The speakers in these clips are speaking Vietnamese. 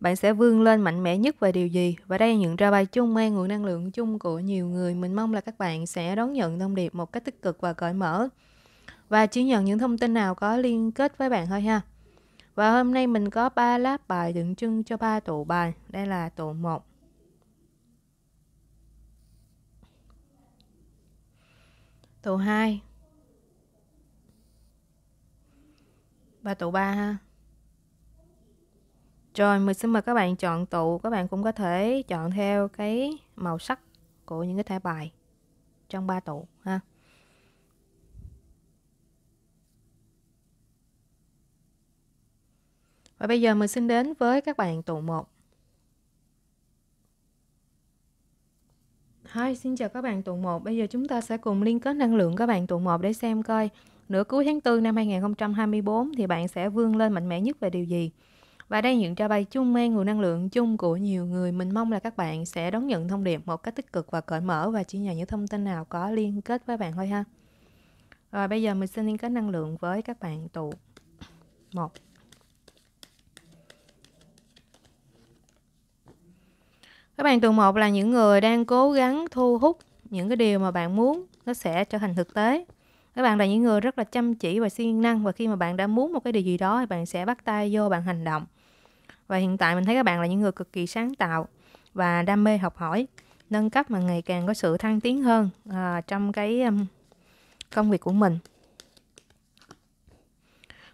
bạn sẽ vươn lên mạnh mẽ nhất về điều gì và đây là những ra bài chung mang nguồn năng lượng chung của nhiều người mình mong là các bạn sẽ đón nhận thông điệp một cách tích cực và cởi mở và chỉ nhận những thông tin nào có liên kết với bạn thôi ha và hôm nay mình có 3 lá bài tượng trưng cho ba tụ bài đây là tụ 1 tụ 2 và tụ 3 ha rồi mình xin mời các bạn chọn tụ, các bạn cũng có thể chọn theo cái màu sắc của những cái thẻ bài trong ba tụ ha. Và bây giờ mình xin đến với các bạn tụ 1. Hi, xin chào các bạn tụ 1. Bây giờ chúng ta sẽ cùng liên kết năng lượng các bạn tụ 1 để xem coi nửa cuối tháng 4 năm 2024 thì bạn sẽ vươn lên mạnh mẽ nhất về điều gì và đây những cho bay chung mang nguồn năng lượng chung của nhiều người. Mình mong là các bạn sẽ đón nhận thông điệp một cách tích cực và cởi mở và chỉ nhỏ những thông tin nào có liên kết với bạn thôi ha. Rồi bây giờ mình xin liên kết năng lượng với các bạn tụ 1. Các bạn tụ 1 là những người đang cố gắng thu hút những cái điều mà bạn muốn nó sẽ trở thành thực tế các bạn là những người rất là chăm chỉ và siêng năng và khi mà bạn đã muốn một cái điều gì đó thì bạn sẽ bắt tay vô bạn hành động và hiện tại mình thấy các bạn là những người cực kỳ sáng tạo và đam mê học hỏi, nâng cấp mà ngày càng có sự thăng tiến hơn à, trong cái um, công việc của mình.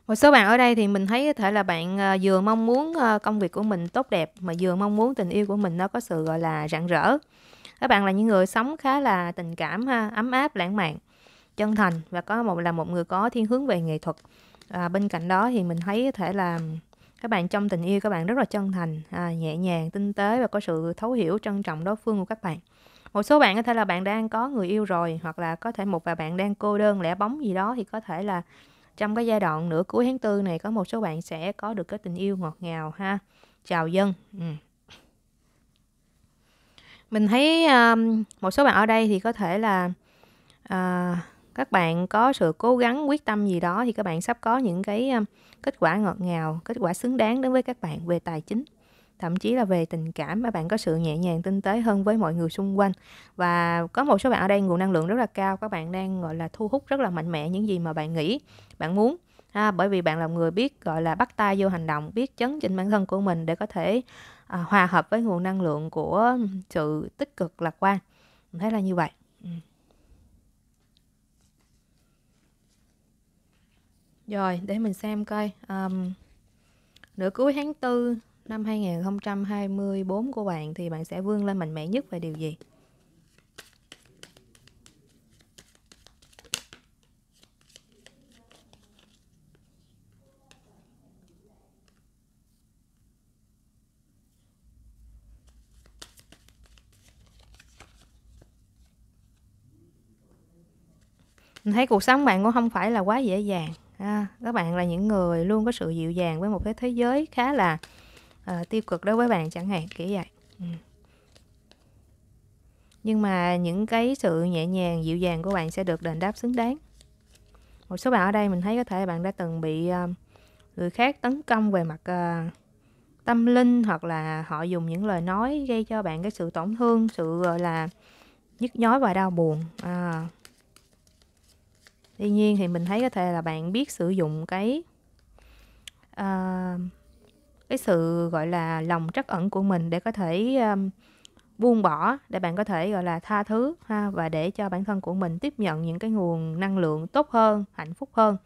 Một số bạn ở đây thì mình thấy có thể là bạn à, vừa mong muốn à, công việc của mình tốt đẹp mà vừa mong muốn tình yêu của mình nó có sự gọi là rạng rỡ. Các bạn là những người sống khá là tình cảm ha, ấm áp, lãng mạn, chân thành và có một là một người có thiên hướng về nghệ thuật. À, bên cạnh đó thì mình thấy có thể là các bạn trong tình yêu các bạn rất là chân thành à, nhẹ nhàng tinh tế và có sự thấu hiểu trân trọng đối phương của các bạn một số bạn có thể là bạn đang có người yêu rồi hoặc là có thể một vài bạn đang cô đơn lẻ bóng gì đó thì có thể là trong cái giai đoạn nửa cuối tháng tư này có một số bạn sẽ có được cái tình yêu ngọt ngào ha chào dân ừ. mình thấy um, một số bạn ở đây thì có thể là uh, các bạn có sự cố gắng quyết tâm gì đó thì các bạn sắp có những cái ờ, kết quả ngọt ngào kết quả xứng đáng đến với các bạn về tài chính thậm chí là về tình cảm mà bạn có sự nhẹ nhàng tinh tế hơn với mọi người xung quanh và có một số bạn ở đây nguồn năng lượng rất là cao các bạn đang gọi là thu hút rất là mạnh mẽ những gì mà bạn nghĩ bạn muốn ha, bởi vì bạn là người biết gọi là bắt tay vô hành động biết chấn chỉnh bản thân của mình để có thể à, hòa hợp với nguồn năng lượng của sự tích cực lạc quan mình thấy là như vậy ừ. Rồi, để mình xem coi um, Nửa cuối tháng 4 năm 2024 của bạn thì bạn sẽ vươn lên mạnh mẽ nhất về điều gì? Mình thấy cuộc sống bạn cũng không phải là quá dễ dàng à, các bạn là những người luôn có sự dịu dàng với một cái thế giới khá là à, tiêu cực đối với bạn chẳng hạn kiểu vậy ừ. nhưng mà những cái sự nhẹ nhàng dịu dàng của bạn sẽ được đền đáp xứng đáng một số bạn ở đây mình thấy có thể bạn đã từng bị à, người khác tấn công về mặt à, tâm linh hoặc là họ dùng những lời nói gây cho bạn cái sự tổn thương sự gọi là nhức nhói và đau buồn à, tuy nhiên thì mình thấy có thể là bạn biết sử dụng cái uh, cái sự gọi là lòng trắc ẩn của mình để có thể um, buông bỏ để bạn có thể gọi là tha thứ ha và để cho bản thân của mình tiếp nhận những cái nguồn năng lượng tốt hơn hạnh phúc hơn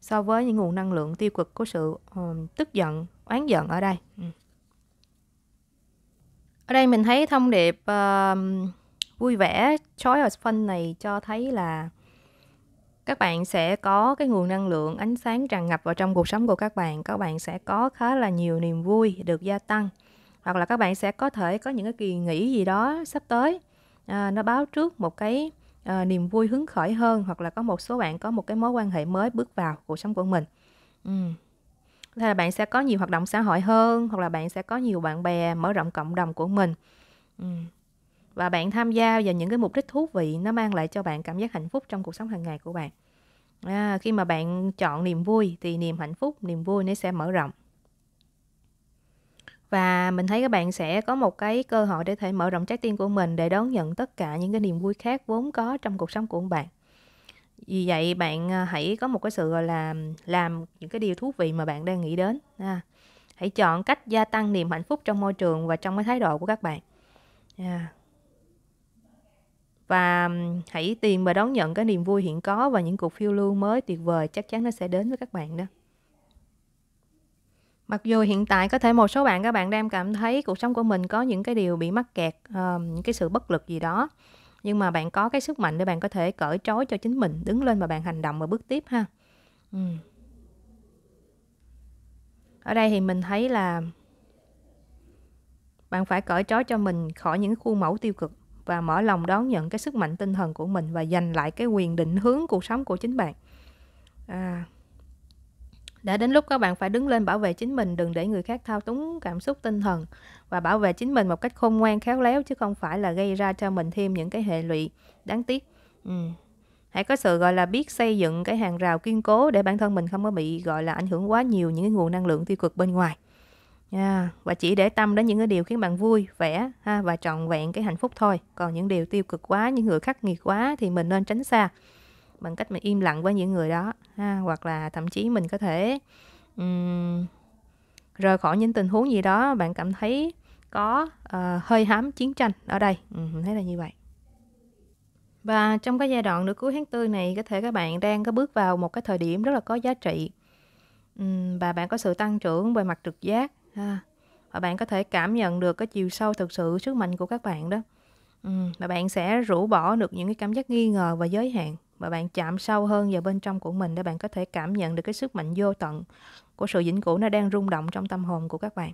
so với những nguồn năng lượng tiêu cực của sự um, tức giận oán giận ở đây ừ. ở đây mình thấy thông điệp uh, vui vẻ choice phân này cho thấy là các bạn sẽ có cái nguồn năng lượng ánh sáng tràn ngập vào trong cuộc sống của các bạn các bạn sẽ có khá là nhiều niềm vui được gia tăng hoặc là các bạn sẽ có thể có những cái kỳ nghỉ gì đó sắp tới à, nó báo trước một cái à, niềm vui hứng khởi hơn hoặc là có một số bạn có một cái mối quan hệ mới bước vào cuộc sống của mình ừ. hay là bạn sẽ có nhiều hoạt động xã hội hơn hoặc là bạn sẽ có nhiều bạn bè mở rộng cộng đồng của mình ừ và bạn tham gia vào những cái mục đích thú vị nó mang lại cho bạn cảm giác hạnh phúc trong cuộc sống hàng ngày của bạn à, khi mà bạn chọn niềm vui thì niềm hạnh phúc niềm vui nó sẽ mở rộng và mình thấy các bạn sẽ có một cái cơ hội để thể mở rộng trái tim của mình để đón nhận tất cả những cái niềm vui khác vốn có trong cuộc sống của bạn vì vậy bạn à, hãy có một cái sự gọi là làm những cái điều thú vị mà bạn đang nghĩ đến à, hãy chọn cách gia tăng niềm hạnh phúc trong môi trường và trong cái thái độ của các bạn yeah. À, và hãy tìm và đón nhận cái niềm vui hiện có và những cuộc phiêu lưu mới tuyệt vời chắc chắn nó sẽ đến với các bạn đó mặc dù hiện tại có thể một số bạn các bạn đang cảm thấy cuộc sống của mình có những cái điều bị mắc kẹt uh, những cái sự bất lực gì đó nhưng mà bạn có cái sức mạnh để bạn có thể cởi trói cho chính mình đứng lên và bạn hành động và bước tiếp ha ừ. ở đây thì mình thấy là bạn phải cởi trói cho mình khỏi những khuôn mẫu tiêu cực và mở lòng đón nhận cái sức mạnh tinh thần của mình và giành lại cái quyền định hướng cuộc sống của chính bạn à, đã đến lúc các bạn phải đứng lên bảo vệ chính mình đừng để người khác thao túng cảm xúc tinh thần và bảo vệ chính mình một cách khôn ngoan khéo léo chứ không phải là gây ra cho mình thêm những cái hệ lụy đáng tiếc ừ. hãy có sự gọi là biết xây dựng cái hàng rào kiên cố để bản thân mình không có bị gọi là ảnh hưởng quá nhiều những cái nguồn năng lượng tiêu cực bên ngoài Yeah. Và chỉ để tâm đến những cái điều khiến bạn vui, vẻ ha và trọn vẹn cái hạnh phúc thôi. Còn những điều tiêu cực quá, những người khắc nghiệt quá thì mình nên tránh xa bằng cách mình im lặng với những người đó ha hoặc là thậm chí mình có thể um, rời khỏi những tình huống gì đó bạn cảm thấy có uh, hơi hám chiến tranh ở đây ừ, thế là như vậy và trong cái giai đoạn nửa cuối tháng tư này có thể các bạn đang có bước vào một cái thời điểm rất là có giá trị và bạn có sự tăng trưởng về mặt trực giác ha và bạn có thể cảm nhận được cái chiều sâu thực sự sức mạnh của các bạn đó ừ, và bạn sẽ rũ bỏ được những cái cảm giác nghi ngờ và giới hạn và bạn chạm sâu hơn vào bên trong của mình để bạn có thể cảm nhận được cái sức mạnh vô tận của sự vĩnh cửu nó đang rung động trong tâm hồn của các bạn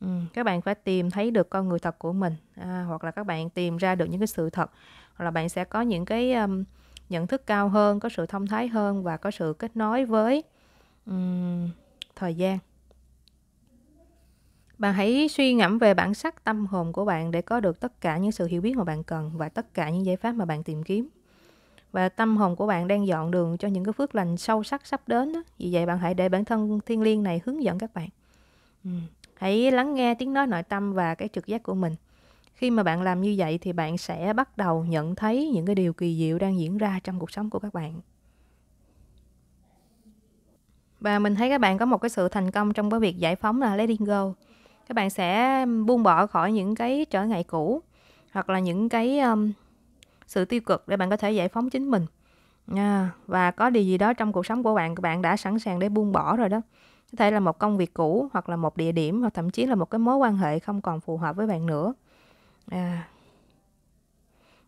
ừ, các bạn phải tìm thấy được con người thật của mình à, hoặc là các bạn tìm ra được những cái sự thật hoặc là bạn sẽ có những cái um, nhận thức cao hơn có sự thông thái hơn và có sự kết nối với um, thời gian bạn hãy suy ngẫm về bản sắc tâm hồn của bạn để có được tất cả những sự hiểu biết mà bạn cần và tất cả những giải pháp mà bạn tìm kiếm. Và tâm hồn của bạn đang dọn đường cho những cái phước lành sâu sắc sắp đến đó. Vì vậy bạn hãy để bản thân thiên liêng này hướng dẫn các bạn. Hãy lắng nghe tiếng nói nội tâm và cái trực giác của mình. Khi mà bạn làm như vậy thì bạn sẽ bắt đầu nhận thấy những cái điều kỳ diệu đang diễn ra trong cuộc sống của các bạn. Và mình thấy các bạn có một cái sự thành công trong cái việc giải phóng là letting go các bạn sẽ buông bỏ khỏi những cái trở ngại cũ hoặc là những cái um, sự tiêu cực để bạn có thể giải phóng chính mình à, và có điều gì đó trong cuộc sống của bạn bạn đã sẵn sàng để buông bỏ rồi đó có thể là một công việc cũ hoặc là một địa điểm hoặc thậm chí là một cái mối quan hệ không còn phù hợp với bạn nữa à.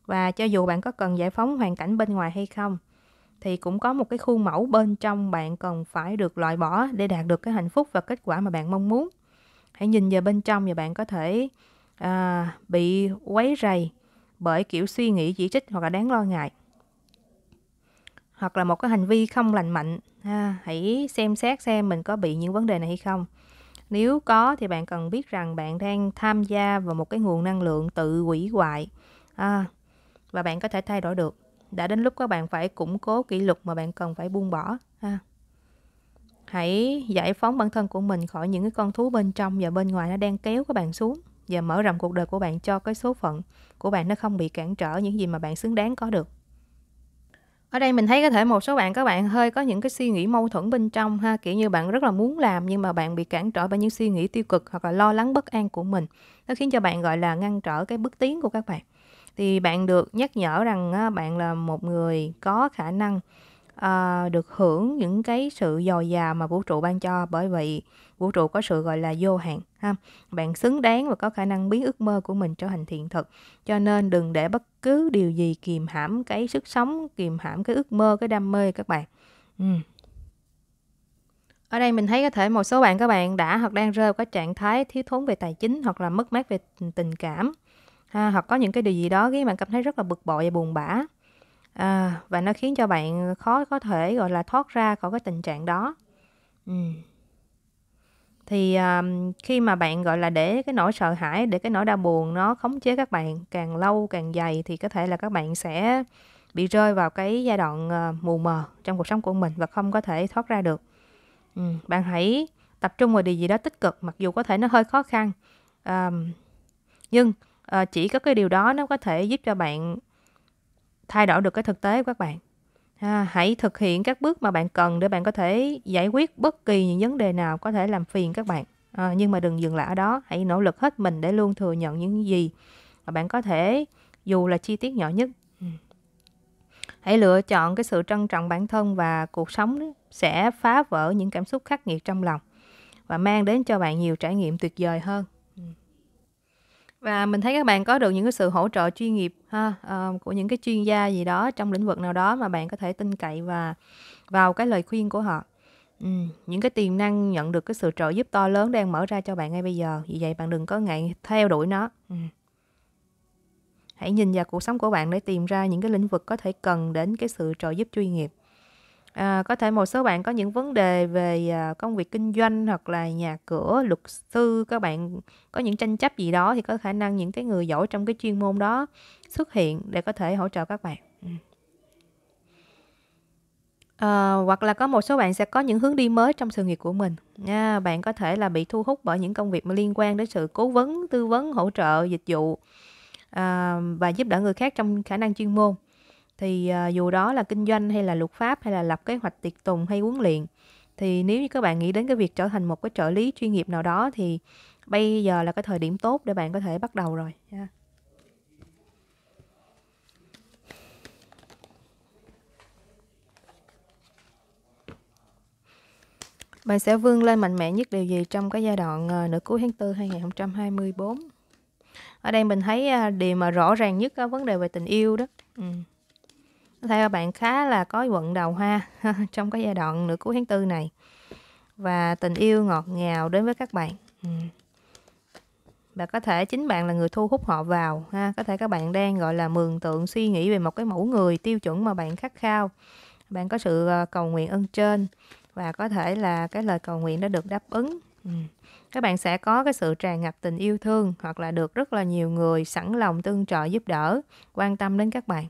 và cho dù bạn có cần giải phóng hoàn cảnh bên ngoài hay không thì cũng có một cái khuôn mẫu bên trong bạn cần phải được loại bỏ để đạt được cái hạnh phúc và kết quả mà bạn mong muốn hãy nhìn vào bên trong và bạn có thể à, bị quấy rầy bởi kiểu suy nghĩ chỉ trích hoặc là đáng lo ngại hoặc là một cái hành vi không lành mạnh ha, hãy xem xét xem mình có bị những vấn đề này hay không nếu có thì bạn cần biết rằng bạn đang tham gia vào một cái nguồn năng lượng tự hủy hoại à, và bạn có thể thay đổi được đã đến lúc các bạn phải củng cố kỷ luật mà bạn cần phải buông bỏ ha hãy giải phóng bản thân của mình khỏi những cái con thú bên trong và bên ngoài nó đang kéo các bạn xuống và mở rộng cuộc đời của bạn cho cái số phận của bạn nó không bị cản trở những gì mà bạn xứng đáng có được ở đây mình thấy có thể một số bạn các bạn hơi có những cái suy nghĩ mâu thuẫn bên trong ha kiểu như bạn rất là muốn làm nhưng mà bạn bị cản trở bởi những suy nghĩ tiêu cực hoặc là lo lắng bất an của mình nó khiến cho bạn gọi là ngăn trở cái bước tiến của các bạn thì bạn được nhắc nhở rằng bạn là một người có khả năng À, được hưởng những cái sự dồi dào mà vũ trụ ban cho bởi vì vũ trụ có sự gọi là vô hạn ha bạn xứng đáng và có khả năng biến ước mơ của mình trở thành hiện thực cho nên đừng để bất cứ điều gì kìm hãm cái sức sống kìm hãm cái ước mơ cái đam mê các bạn ừ. ở đây mình thấy có thể một số bạn các bạn đã hoặc đang rơi vào cái trạng thái thiếu thốn về tài chính hoặc là mất mát về tình cảm ha, hoặc có những cái điều gì đó khiến bạn cảm thấy rất là bực bội và buồn bã À, và nó khiến cho bạn khó có thể, gọi là, thoát ra khỏi cái tình trạng đó. Ừm. Thì, à, khi mà bạn, gọi là, để cái nỗi sợ hãi, để cái nỗi đau buồn nó khống chế các bạn càng lâu, càng dày thì có thể là các bạn sẽ bị rơi vào cái giai đoạn, ờ, mù mờ trong cuộc sống của mình và không có thể thoát ra được. Ừm, bạn hãy tập trung vào điều gì đó tích cực, mặc dù có thể nó hơi khó khăn, ờm, nhưng, ờ, chỉ có cái điều đó nó có thể giúp cho bạn thay đổi được cái thực tế của các bạn à, hãy thực hiện các bước mà bạn cần để bạn có thể giải quyết bất kỳ những vấn đề nào có thể làm phiền các bạn à, nhưng mà đừng dừng lại ở đó hãy nỗ lực hết mình để luôn thừa nhận những gì mà bạn có thể dù là chi tiết nhỏ nhất ừ. hãy lựa chọn cái sự trân trọng bản thân và cuộc sống sẽ phá vỡ những cảm xúc khắc nghiệt trong lòng và mang đến cho bạn nhiều trải nghiệm tuyệt vời hơn và mình thấy các bạn có được những cái sự hỗ trợ chuyên nghiệp ha uh, của những cái chuyên gia gì đó trong lĩnh vực nào đó mà bạn có thể tin cậy và vào cái lời khuyên của họ ừ, những cái tiềm năng nhận được cái sự trợ giúp to lớn đang mở ra cho bạn ngay bây giờ vì vậy bạn đừng có ngại theo đuổi nó ừ. hãy nhìn vào cuộc sống của bạn để tìm ra những cái lĩnh vực có thể cần đến cái sự trợ giúp chuyên nghiệp À, có thể một số bạn có những vấn đề về à, công việc kinh doanh hoặc là nhà cửa, luật sư, các bạn có những tranh chấp gì đó thì có khả năng những cái người giỏi trong cái chuyên môn đó xuất hiện để có thể hỗ trợ các bạn. À, hoặc là có một số bạn sẽ có những hướng đi mới trong sự nghiệp của mình. À, bạn có thể là bị thu hút bởi những công việc mà liên quan đến sự cố vấn, tư vấn, hỗ trợ, dịch vụ à, và giúp đỡ người khác trong khả năng chuyên môn thì à, dù đó là kinh doanh hay là luật pháp hay là lập kế hoạch tiệc tùng hay huấn luyện thì nếu như các bạn nghĩ đến cái việc trở thành một cái trợ lý chuyên nghiệp nào đó thì bây giờ là cái thời điểm tốt để bạn có thể bắt đầu rồi nha Bạn sẽ vươn lên mạnh mẽ nhất điều gì trong cái giai đoạn ờ, nửa cuối tháng 4 2024? Ở đây mình thấy à, điều mà rõ ràng nhất à, vấn đề về tình yêu đó. Ừ theo bạn khá là có vận đầu ha trong cái giai đoạn nửa cuối tháng tư này và tình yêu ngọt ngào đến với các bạn ừ. và có thể chính bạn là người thu hút họ vào ha có thể các bạn đang gọi là mường tượng suy nghĩ về một cái mẫu người tiêu chuẩn mà bạn khát khao bạn có sự ờ, cầu nguyện ơn trên và có thể là cái lời cầu nguyện đã được đáp ứng ừ. các bạn sẽ có cái sự tràn ngập tình yêu thương hoặc là được rất là nhiều người sẵn lòng tương trợ giúp đỡ quan tâm đến các bạn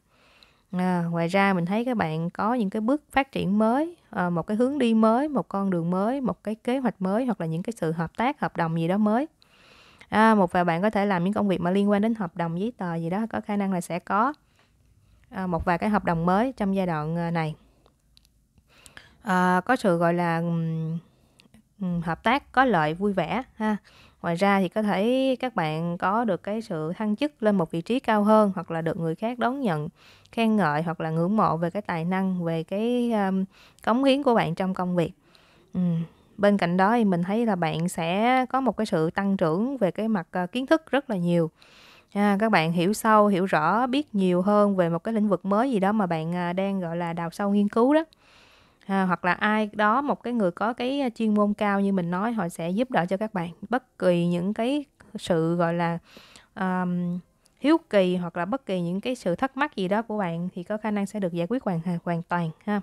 À, ngoài ra mình thấy các bạn có những cái bước phát triển mới, à, một cái hướng đi mới, một con đường mới, một cái kế hoạch mới hoặc là những cái sự hợp tác, hợp đồng gì đó mới. À, một vài bạn có thể làm những công việc mà liên quan đến hợp đồng giấy tờ gì đó có khả năng là sẽ có à, một vài cái hợp đồng mới trong giai đoạn ờ, này. À, có sự gọi là um, hợp tác có lợi vui vẻ ha Ngoài ra thì có thể các bạn có được cái sự thăng chức lên một vị trí cao hơn hoặc là được người khác đón nhận, khen ngợi hoặc là ngưỡng mộ về cái tài năng, về cái um, cống hiến của bạn trong công việc. Ừ. Bên cạnh đó thì mình thấy là bạn sẽ có một cái sự tăng trưởng về cái mặt uh, kiến thức rất là nhiều. À, các bạn hiểu sâu, hiểu rõ, biết nhiều hơn về một cái lĩnh vực mới gì đó mà bạn à, đang gọi là đào sâu nghiên cứu đó à, hoặc là ai đó một cái người có cái à, chuyên môn cao như mình nói họ sẽ giúp đỡ cho các bạn bất kỳ những cái sự gọi là um, hiếu kỳ hoặc là bất kỳ những cái sự thắc mắc gì đó của bạn thì có khả năng sẽ được giải quyết hoàn à, hoàn toàn ha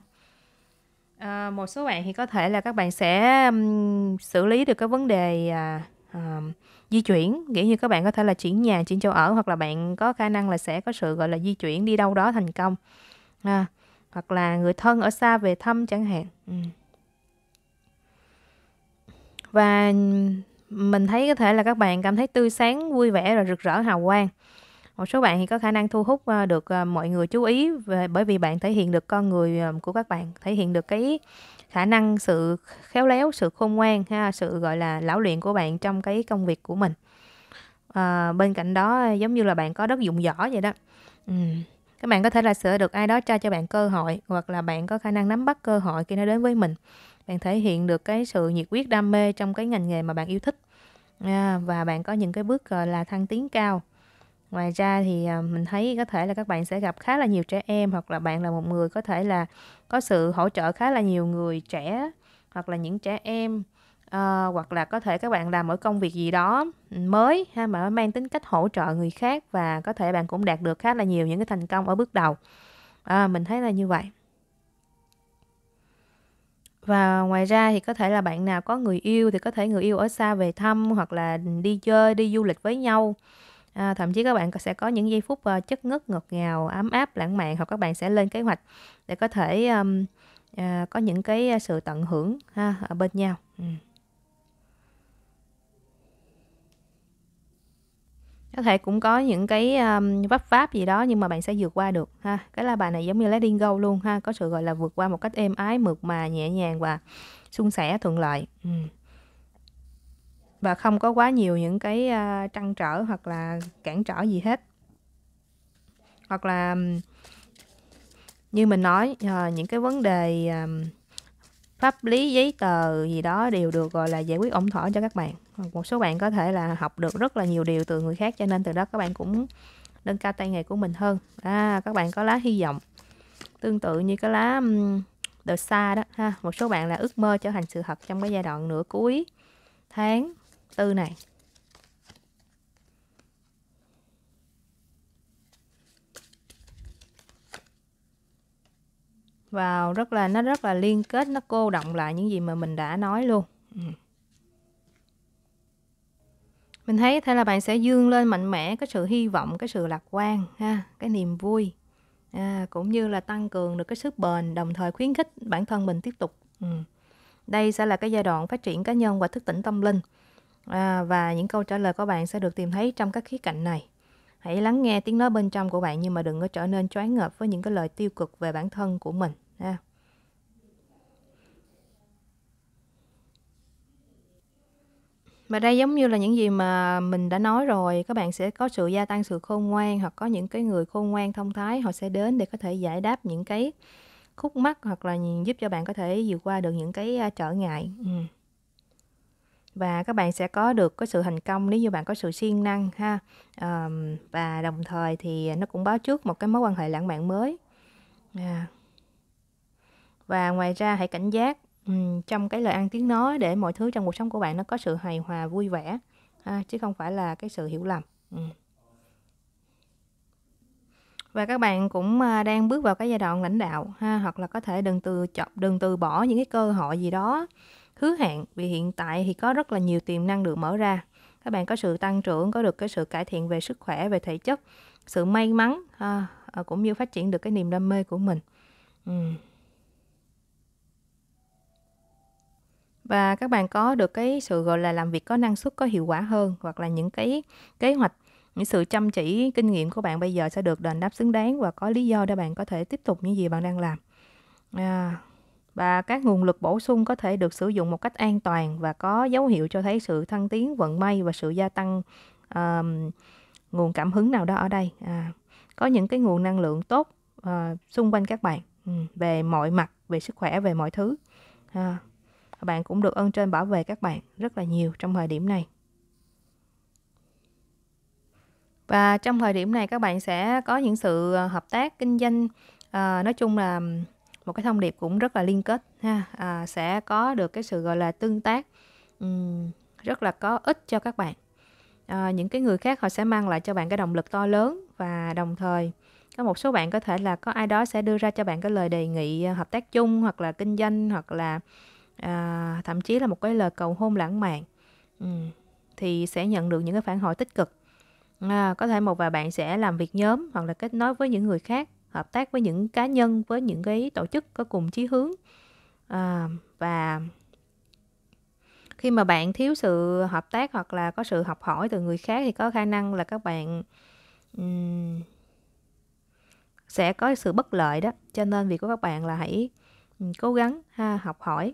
à, một số bạn thì có thể là các bạn sẽ um, xử lý được cái vấn đề à, à, di chuyển nghĩa như các bạn có thể là chuyển nhà chuyển chỗ ở hoặc là bạn có khả năng là sẽ có sự gọi là di chuyển đi đâu đó thành công à, hoặc là người thân ở xa về thăm chẳng hạn ừ. và mình thấy có thể là các bạn cảm thấy tươi sáng vui vẻ rồi rực rỡ hào quang một số bạn thì có khả năng thu hút ờ, được ờ, mọi người chú ý về, bởi vì bạn thể hiện được con người ờ, của các bạn thể hiện được cái khả năng sự khéo léo sự khôn ngoan ha sự gọi là lão luyện của bạn trong cái công việc của mình à, bên cạnh đó giống như là bạn có đất dụng võ vậy đó ừ các bạn có thể là sửa được ai đó trao cho bạn cơ hội hoặc là bạn có khả năng nắm bắt cơ hội khi nó đến với mình bạn thể hiện được cái sự nhiệt huyết đam mê trong cái ngành nghề mà bạn yêu thích à, và bạn có những cái bước là thăng tiến cao ngoài ra thì à, mình thấy có thể là các bạn sẽ gặp khá là nhiều trẻ em hoặc là bạn là một người có thể là có sự hỗ trợ khá là nhiều người trẻ hoặc là những trẻ em à, hoặc là có thể các bạn làm ở công việc gì đó mới ha mà mang tính cách hỗ trợ người khác và có thể bạn cũng đạt được khá là nhiều những cái thành công ở bước đầu à, mình thấy là như vậy và ngoài ra thì có thể là bạn nào có người yêu thì có thể người yêu ở xa về thăm hoặc là đi chơi đi du lịch với nhau à, thậm chí các bạn sẽ có những giây phút uh, chất ngất ngọt ngào ấm áp lãng mạn hoặc các bạn sẽ lên kế hoạch để có thể um, uh, có những cái sự tận hưởng ha ở bên nhau ừ. có thể cũng có những cái um, vấp pháp gì đó nhưng mà bạn sẽ vượt qua được ha cái là bài này giống như letting go luôn ha có sự gọi là vượt qua một cách êm ái mượt mà nhẹ nhàng và suôn sẻ thuận lợi và không có quá nhiều những cái uh, trăn trở hoặc là cản trở gì hết hoặc là như mình nói uh, những cái vấn đề um, pháp lý giấy tờ gì đó đều được gọi là giải quyết ổn thỏa cho các bạn một số bạn có thể là học được rất là nhiều điều từ người khác cho nên từ đó các bạn cũng nâng cao tay nghề của mình hơn à, các bạn có lá hy vọng tương tự như cái lá um, the xa đó ha một số bạn là ước mơ trở thành sự thật trong cái giai đoạn nửa cuối tháng tư này vào rất là nó rất là liên kết nó cô động lại những gì mà mình đã nói luôn mình thấy thế là bạn sẽ dương lên mạnh mẽ cái sự hy vọng cái sự lạc quan ha cái niềm vui à, cũng như là tăng cường được cái sức bền đồng thời khuyến khích bản thân mình tiếp tục ừ. đây sẽ là cái giai đoạn phát triển cá nhân và thức tỉnh tâm linh à, và những câu trả lời của bạn sẽ được tìm thấy trong các khía cạnh này hãy lắng nghe tiếng nói bên trong của bạn nhưng mà đừng có trở nên choáng ngợp với những cái lời tiêu cực về bản thân của mình ha. Mà đây giống như là những gì mà mình đã nói rồi, các bạn sẽ có sự gia tăng sự khôn ngoan hoặc có những cái người khôn ngoan thông thái họ sẽ đến để có thể giải đáp những cái khúc mắc hoặc là giúp cho bạn có thể vượt qua được những cái trở ngại. Ừ. Và các bạn sẽ có được cái sự thành công nếu như bạn có sự siêng năng ha. À, và đồng thời thì nó cũng báo trước một cái mối quan hệ lãng mạn mới. À. Và ngoài ra hãy cảnh giác trong cái lời ăn tiếng nói để mọi thứ trong cuộc sống của bạn nó có sự hài hòa vui vẻ ha, chứ không phải là cái sự hiểu lầm và các bạn cũng à, đang bước vào cái giai đoạn lãnh đạo ha hoặc là có thể đừng từ chọn đừng từ bỏ những cái cơ hội gì đó hứa hẹn vì hiện tại thì có rất là nhiều tiềm năng được mở ra các bạn có sự tăng trưởng có được cái sự cải thiện về sức khỏe về thể chất sự may mắn ha, à, cũng như phát triển được cái niềm đam mê của mình ừ. và các bạn có được cái sự gọi là làm việc có năng suất có hiệu quả hơn hoặc là những cái kế hoạch những sự chăm chỉ kinh nghiệm của bạn bây giờ sẽ được đền đáp xứng đáng và có lý do để bạn có thể tiếp tục những gì bạn đang làm à, và các nguồn lực bổ sung có thể được sử dụng một cách an toàn và có dấu hiệu cho thấy sự thăng tiến vận may và sự gia tăng uh, nguồn cảm hứng nào đó ở đây à, có những cái nguồn năng lượng tốt uh, xung quanh các bạn về mọi mặt về sức khỏe về mọi thứ à, các bạn cũng được ơn trên bảo vệ các bạn rất là nhiều trong thời điểm này và trong thời điểm này các bạn sẽ có những sự ờ, hợp tác kinh doanh à, nói chung là một cái thông điệp cũng rất là liên kết ha à, sẽ có được cái sự gọi là tương tác um, rất là có ích cho các bạn à, những cái người khác họ sẽ mang lại cho bạn cái động lực to lớn và đồng thời có một số bạn có thể là có ai đó sẽ đưa ra cho bạn cái lời đề nghị hợp tác chung hoặc là kinh doanh hoặc là à, thậm chí là một cái lời cầu hôn lãng mạn ừ, thì sẽ nhận được những cái phản hồi tích cực à, có thể một vài bạn sẽ làm việc nhóm hoặc là kết nối với những người khác hợp tác với những cá nhân với những cái tổ chức có cùng chí hướng à, và khi mà bạn thiếu sự hợp tác hoặc là có sự học hỏi từ người khác thì có khả năng là các bạn um, sẽ có sự bất lợi đó cho nên việc của các bạn là hãy ừ, cố gắng ha, học hỏi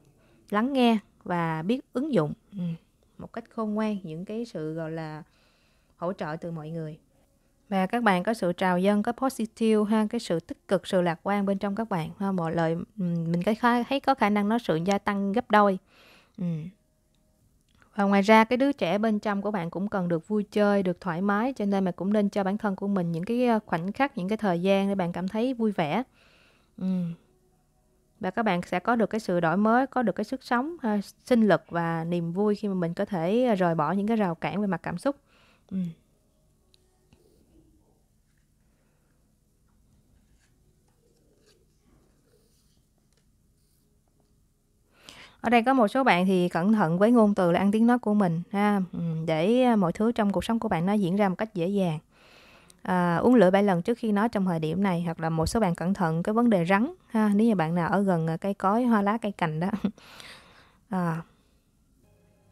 lắng nghe và biết ứng dụng ừ. một cách khôn ngoan những cái sự gọi là hỗ trợ từ mọi người và các bạn có sự trào dân có positive ha cái sự tích cực sự lạc quan bên trong các bạn ha mọi lời ừ, mình cái thấy có khả năng nó sự gia tăng gấp đôi ừ. và ngoài ra cái đứa trẻ bên trong của bạn cũng cần được vui chơi được thoải mái cho nên mà cũng nên cho bản thân của mình những cái ờ, khoảnh khắc những cái thời gian để bạn cảm thấy vui vẻ ừ và các bạn sẽ có được cái sự đổi mới có được cái sức sống ờ, sinh lực và niềm vui khi mà mình có thể ờ, rời bỏ những cái rào cản về mặt cảm xúc ở đây có một số bạn thì cẩn thận với ngôn từ là ăn tiếng nói của mình ha để ờ, mọi thứ trong cuộc sống của bạn nó diễn ra một cách dễ dàng à, uống lửa 7 lần trước khi nói trong thời điểm này hoặc là một số bạn cẩn thận cái vấn đề rắn ha nếu như bạn nào ở gần à, cây cối hoa lá cây cành đó à.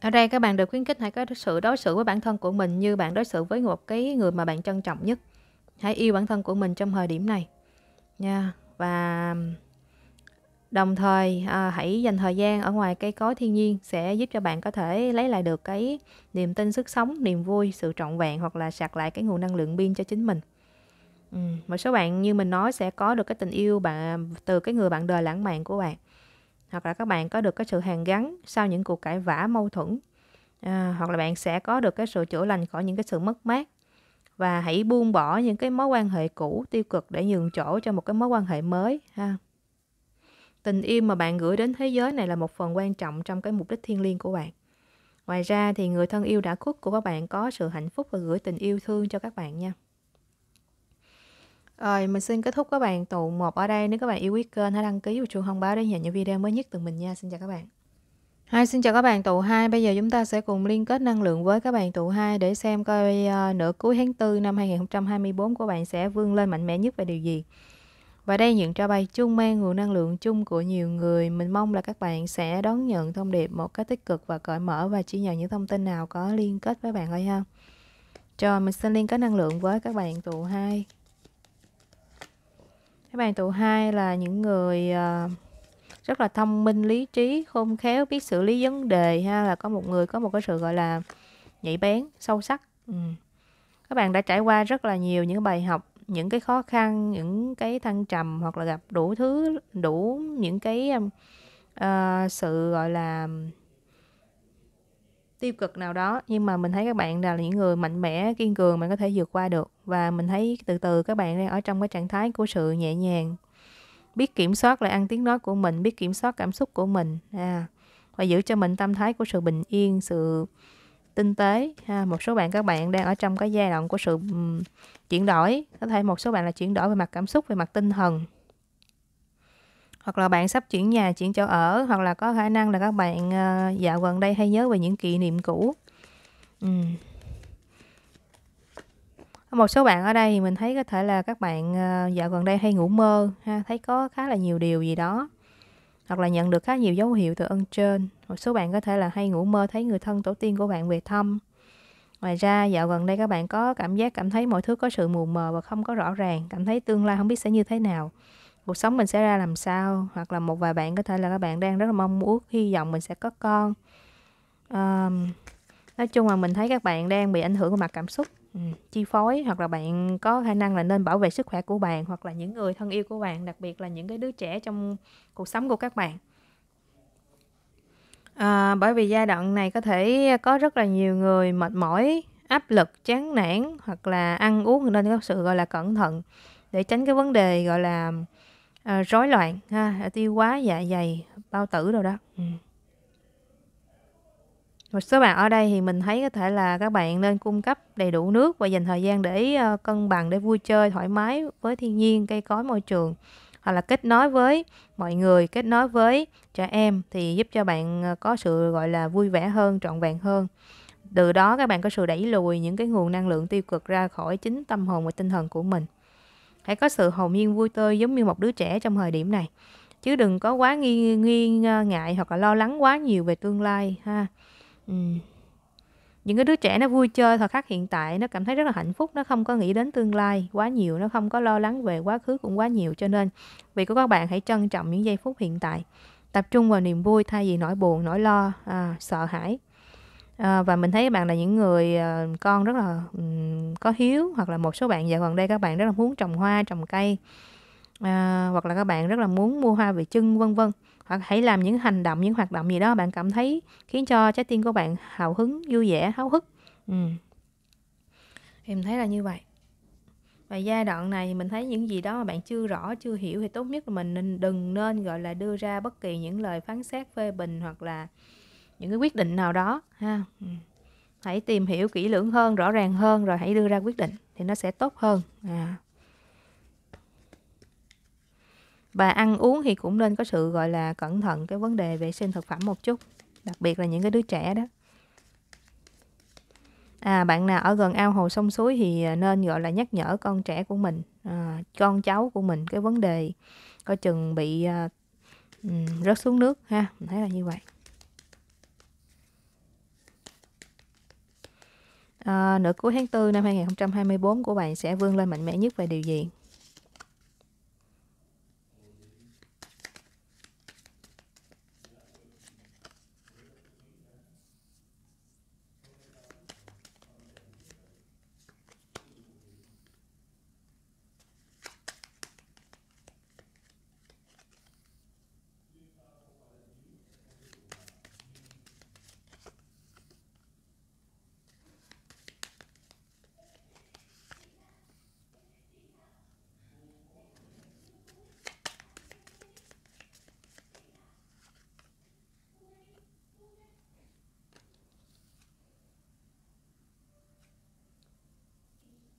ở đây các bạn được khuyến khích hãy có sự đối xử với bản thân của mình như bạn đối xử với một cái người mà bạn trân trọng nhất hãy yêu bản thân của mình trong thời điểm này nha yeah. và Đồng thời à, hãy dành thời gian ở ngoài cây cối thiên nhiên sẽ giúp cho bạn có thể lấy lại được cái niềm tin sức sống, niềm vui, sự trọn vẹn hoặc là sạc lại cái nguồn năng lượng pin cho chính mình. Ừ, một số bạn như mình nói sẽ có được cái tình yêu bạn từ cái người bạn đời lãng mạn của bạn hoặc là các bạn có được cái sự hàn gắn sau những cuộc cãi vã mâu thuẫn à, hoặc là bạn sẽ có được cái sự chữa lành khỏi những cái sự mất mát và hãy buông bỏ những cái mối quan hệ cũ tiêu cực để nhường chỗ cho một cái mối quan hệ mới ha Tình yêu mà bạn gửi đến thế giới này là một phần quan trọng trong cái mục đích thiêng liêng của bạn. Ngoài ra thì người thân yêu đã khuất của các bạn có sự hạnh phúc và gửi tình yêu thương cho các bạn nha. Rồi mình xin kết thúc các bạn tụ một ở đây. Nếu các bạn yêu quý kênh hãy đăng ký và chuông thông báo để nhận những video mới nhất từ mình nha. Xin chào các bạn. Hai xin chào các bạn tụ hai. Bây giờ chúng ta sẽ cùng liên kết năng lượng với các bạn tụ hai để xem coi uh, nửa cuối tháng 4 năm 2024 của bạn sẽ vươn lên mạnh mẽ nhất về điều gì. Và đây những cho bày chung mang nguồn năng lượng chung của nhiều người. Mình mong là các bạn sẽ đón nhận thông điệp một cách tích cực và cởi mở và chia nhận những thông tin nào có liên kết với bạn thôi ha. cho mình xin liên kết năng lượng với các bạn tụ 2. Các bạn tụ 2 là những người à, rất là thông minh, lý trí, khôn khéo, biết xử lý vấn đề ha là có một người có một cái sự gọi là nhạy bén, sâu sắc. Ừ. Các bạn đã trải qua rất là nhiều những bài học những cái khó khăn những cái thăng trầm hoặc là gặp đủ thứ đủ những cái uh, sự gọi là tiêu cực nào đó nhưng mà mình thấy các bạn là những người mạnh mẽ kiên cường mà có thể vượt qua được và mình thấy từ từ các bạn đang ở trong cái trạng thái của sự nhẹ nhàng biết kiểm soát lại ăn tiếng nói của mình biết kiểm soát cảm xúc của mình à, và giữ cho mình tâm thái của sự bình yên sự tinh tế ha. một số bạn các bạn đang ở trong cái giai đoạn của sự um, chuyển đổi có thể một số bạn là chuyển đổi về mặt cảm xúc về mặt tinh thần hoặc là bạn sắp chuyển nhà chuyển chỗ ở hoặc là có khả năng là các bạn uh, dạo gần đây hay nhớ về những kỷ niệm cũ ừ. một số bạn ở đây thì mình thấy có thể là các bạn uh, dạo gần đây hay ngủ mơ ha thấy có khá là nhiều điều gì đó hoặc là nhận được khá nhiều dấu hiệu từ ân trên. Một số bạn có thể là hay ngủ mơ thấy người thân tổ tiên của bạn về thăm. Ngoài ra, dạo gần đây các bạn có cảm giác cảm thấy mọi thứ có sự mù mờ và không có rõ ràng, cảm thấy tương lai không biết sẽ như thế nào. Cuộc sống mình sẽ ra làm sao, hoặc là một vài bạn có thể là các bạn đang rất là mong muốn, hy vọng mình sẽ có con. Um, nói chung là mình thấy các bạn đang bị ảnh hưởng của mặt cảm xúc Ừ, chi phối hoặc là bạn có khả năng là nên bảo vệ sức khỏe của bạn hoặc là những người thân yêu của bạn đặc biệt là những cái đứa trẻ trong cuộc sống của các bạn à, bởi vì giai đoạn này có thể có rất là nhiều người mệt mỏi áp lực chán nản hoặc là ăn uống nên có sự gọi là cẩn thận để tránh cái vấn đề gọi là à, rối loạn ha tiêu hóa dạ dày bao tử rồi đó ừ. Một số bạn ở đây thì mình thấy có thể là các bạn nên cung cấp đầy đủ nước và dành thời gian để ờ, cân bằng để vui chơi thoải mái với thiên nhiên, cây cối, môi trường hoặc là kết nối với mọi người, kết nối với trẻ em thì giúp cho bạn ờ, có sự gọi là vui vẻ hơn, trọn vẹn hơn. Từ đó các bạn có sự đẩy lùi những cái nguồn năng lượng tiêu cực ra khỏi chính tâm hồn và tinh thần của mình. Hãy có sự hồn nhiên vui tươi giống như một đứa trẻ trong thời điểm này. Chứ đừng có quá nghi, nghi ngại hoặc là lo lắng quá nhiều về tương lai ha. Ừ. những cái đứa trẻ nó vui chơi thời khắc hiện tại nó cảm thấy rất là hạnh phúc nó không có nghĩ đến tương lai quá nhiều nó không có lo lắng về quá khứ cũng quá nhiều cho nên vì của các bạn hãy trân trọng những giây phút hiện tại tập trung vào niềm vui thay vì nỗi buồn nỗi lo à, sợ hãi à, và mình thấy các bạn là những người à, con rất là um, có hiếu hoặc là một số bạn dạo gần đây các bạn rất là muốn trồng hoa trồng cây à, hoặc là các bạn rất là muốn mua hoa về chân vân vân hoặc hãy làm những hành động những hoạt động gì đó bạn cảm thấy khiến cho trái tim của bạn hào hứng vui vẻ háo hức ừ. em thấy là như vậy và giai đoạn này mình thấy những gì đó mà bạn chưa rõ chưa hiểu thì tốt nhất là mình nên đừng nên gọi là đưa ra bất kỳ những lời phán xét phê bình hoặc là những cái quyết định nào đó ha ừ. hãy tìm hiểu kỹ lưỡng hơn rõ ràng hơn rồi hãy đưa ra quyết định thì nó sẽ tốt hơn à. và ăn uống thì cũng nên có sự gọi là cẩn thận cái vấn đề vệ sinh thực phẩm một chút đặc biệt là những cái đứa trẻ đó à bạn nào ở gần ao hồ sông suối thì à, nên gọi là nhắc nhở con trẻ của mình à, con cháu của mình cái vấn đề coi chừng bị à, rớt xuống nước ha mình thấy là như vậy à, nửa cuối tháng 4 năm 2024 của bạn sẽ vươn lên mạnh mẽ nhất về điều gì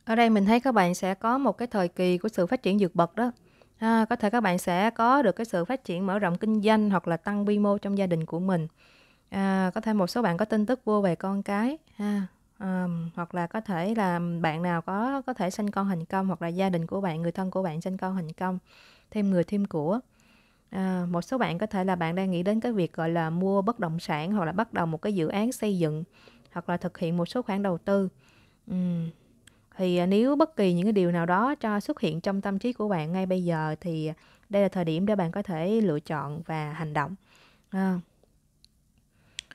Ở đây mình thấy các bạn sẽ có một cái thời kỳ của sự phát triển dược bậc đó. À, có thể các bạn sẽ có được cái sự phát triển mở rộng kinh doanh hoặc là tăng quy mô trong gia đình của mình. À, có thể một số bạn có tin tức vui về con cái ha. À, hoặc là có thể là bạn nào có có thể sinh con thành công hoặc là gia đình của bạn người thân của bạn sinh con thành công thêm người thêm của à, một số bạn có thể là bạn đang nghĩ đến cái việc gọi là mua bất động sản hoặc là bắt đầu một cái dự án xây dựng hoặc là thực hiện một số khoản đầu tư uhm, thì à, nếu bất kỳ những cái điều nào đó cho xuất hiện trong tâm trí của bạn ngay bây giờ thì đây là thời điểm để bạn có thể lựa chọn và hành động à,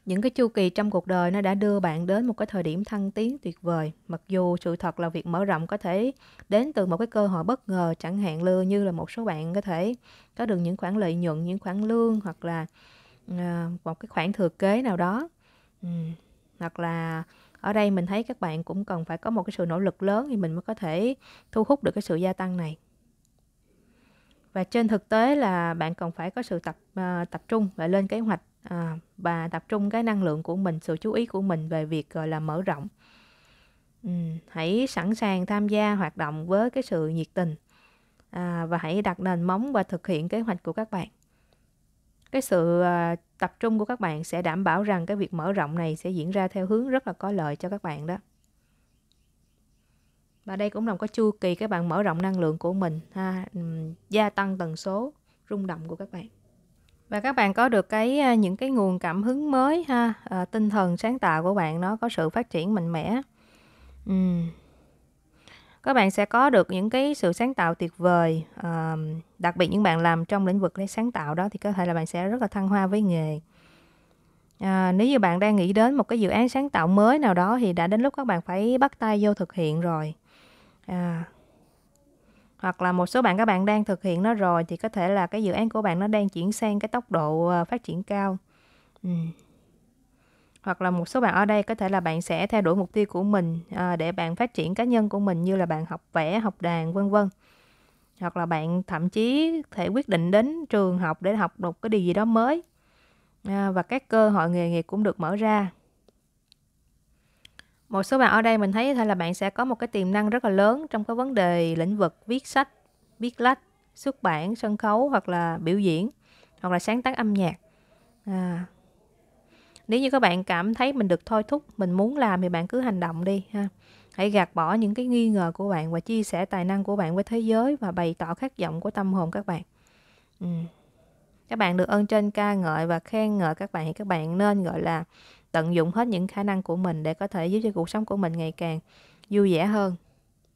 những cái chu kỳ trong cuộc đời nó đã đưa bạn đến một cái thời điểm thăng tiến tuyệt vời mặc dù sự thật là việc mở rộng có thể đến từ một cái cơ hội bất ngờ chẳng hạn lừa như là một số bạn có thể có được những khoản lợi nhuận những khoản lương hoặc là uh, một cái khoản thừa kế nào đó ừ. hoặc là ở đây mình thấy các bạn cũng cần phải có một cái sự nỗ lực lớn thì mình mới có thể thu hút được cái sự gia tăng này và trên thực tế là bạn cần phải có sự tập uh, tập trung và lên kế hoạch uh, và tập trung cái năng lượng của mình sự chú ý của mình về việc gọi là mở rộng ừ, hãy sẵn sàng tham gia hoạt động với cái sự nhiệt tình à, và hãy đặt nền móng và thực hiện kế hoạch của các bạn cái sự à, tập trung của các bạn sẽ đảm bảo rằng cái việc mở rộng này sẽ diễn ra theo hướng rất là có lợi cho các bạn đó và đây cũng là một cái chu kỳ các bạn mở rộng năng lượng của mình ha, gia tăng tần số rung động của các bạn và các bạn có được cái à, những cái nguồn cảm hứng mới ha à, tinh thần sáng tạo của bạn nó có sự phát triển mạnh mẽ uhm các bạn sẽ có được những cái sự sáng tạo tuyệt vời à, đặc biệt những bạn làm trong lĩnh vực lấy sáng tạo đó thì có thể là bạn sẽ rất là thăng hoa với nghề à, nếu như bạn đang nghĩ đến một cái dự án sáng tạo mới nào đó thì đã đến lúc các bạn phải bắt tay vô thực hiện rồi à, hoặc là một số bạn các bạn đang thực hiện nó rồi thì có thể là cái dự án của bạn nó đang chuyển sang cái tốc độ ờ, phát triển cao ừ hoặc là một số bạn ở đây có thể là bạn sẽ theo đuổi mục tiêu của mình à, để bạn phát triển cá nhân của mình như là bạn học vẽ học đàn vân vân hoặc là bạn thậm chí thể quyết định đến trường học để học một cái điều gì đó mới à, và các cơ hội nghề nghiệp cũng được mở ra một số bạn ở đây mình thấy là bạn sẽ có một cái tiềm năng rất là lớn trong cái vấn đề lĩnh vực viết sách viết lách xuất bản sân khấu hoặc là biểu diễn hoặc là sáng tác âm nhạc à, nếu như các bạn cảm thấy mình được thôi thúc mình muốn làm thì bạn cứ hành động đi ha hãy gạt bỏ những cái nghi ngờ của bạn và chia sẻ tài năng của bạn với thế giới và bày tỏ khát vọng của tâm hồn các bạn ừ. các bạn được ơn trên ca ngợi và khen ngợi các bạn thì các bạn nên gọi là tận dụng hết những khả năng của mình để có thể giúp cho cuộc sống của mình ngày càng vui vẻ hơn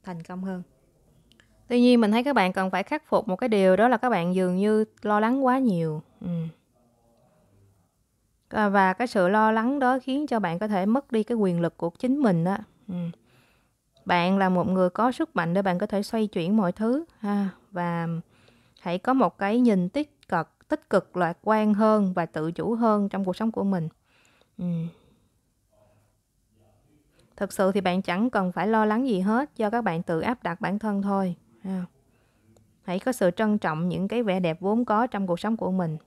thành công hơn tuy nhiên mình thấy các bạn cần phải khắc phục một cái điều đó là các bạn dường như lo lắng quá nhiều ừ Ờ, và cái sự lo lắng đó khiến cho bạn có thể mất đi cái quyền lực của chính mình đó ừ. bạn là một người có sức mạnh để bạn có thể xoay chuyển mọi thứ ha và hãy có một cái nhìn tích cực tích cực lạc quan hơn và tự chủ hơn trong cuộc sống của mình ừ. thực sự thì bạn chẳng cần phải lo lắng gì hết do các bạn tự áp đặt bản thân thôi ha. hãy có sự trân trọng những cái vẻ đẹp vốn có trong cuộc sống của mình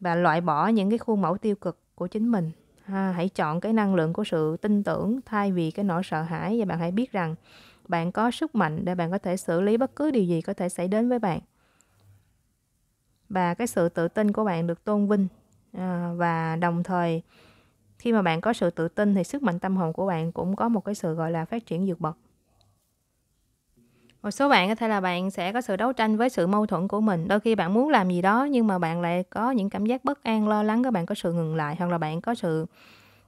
và loại bỏ những cái khuôn mẫu tiêu cực của chính mình ha, hãy chọn cái năng lượng của sự tin tưởng thay vì cái nỗi sợ hãi và bạn hãy biết rằng bạn có sức mạnh để bạn có thể xử lý bất cứ điều gì có thể xảy đến với bạn và cái sự tự tin của bạn được tôn vinh à, và đồng thời khi mà bạn có sự tự tin thì sức mạnh tâm hồn của bạn cũng có một cái sự gọi là phát triển vượt bậc một số bạn có thể là bạn sẽ có sự đấu tranh với sự mâu thuẫn của mình đôi khi bạn muốn làm gì đó nhưng mà bạn lại có những cảm giác bất an lo lắng các bạn có sự ngừng lại hoặc là bạn có sự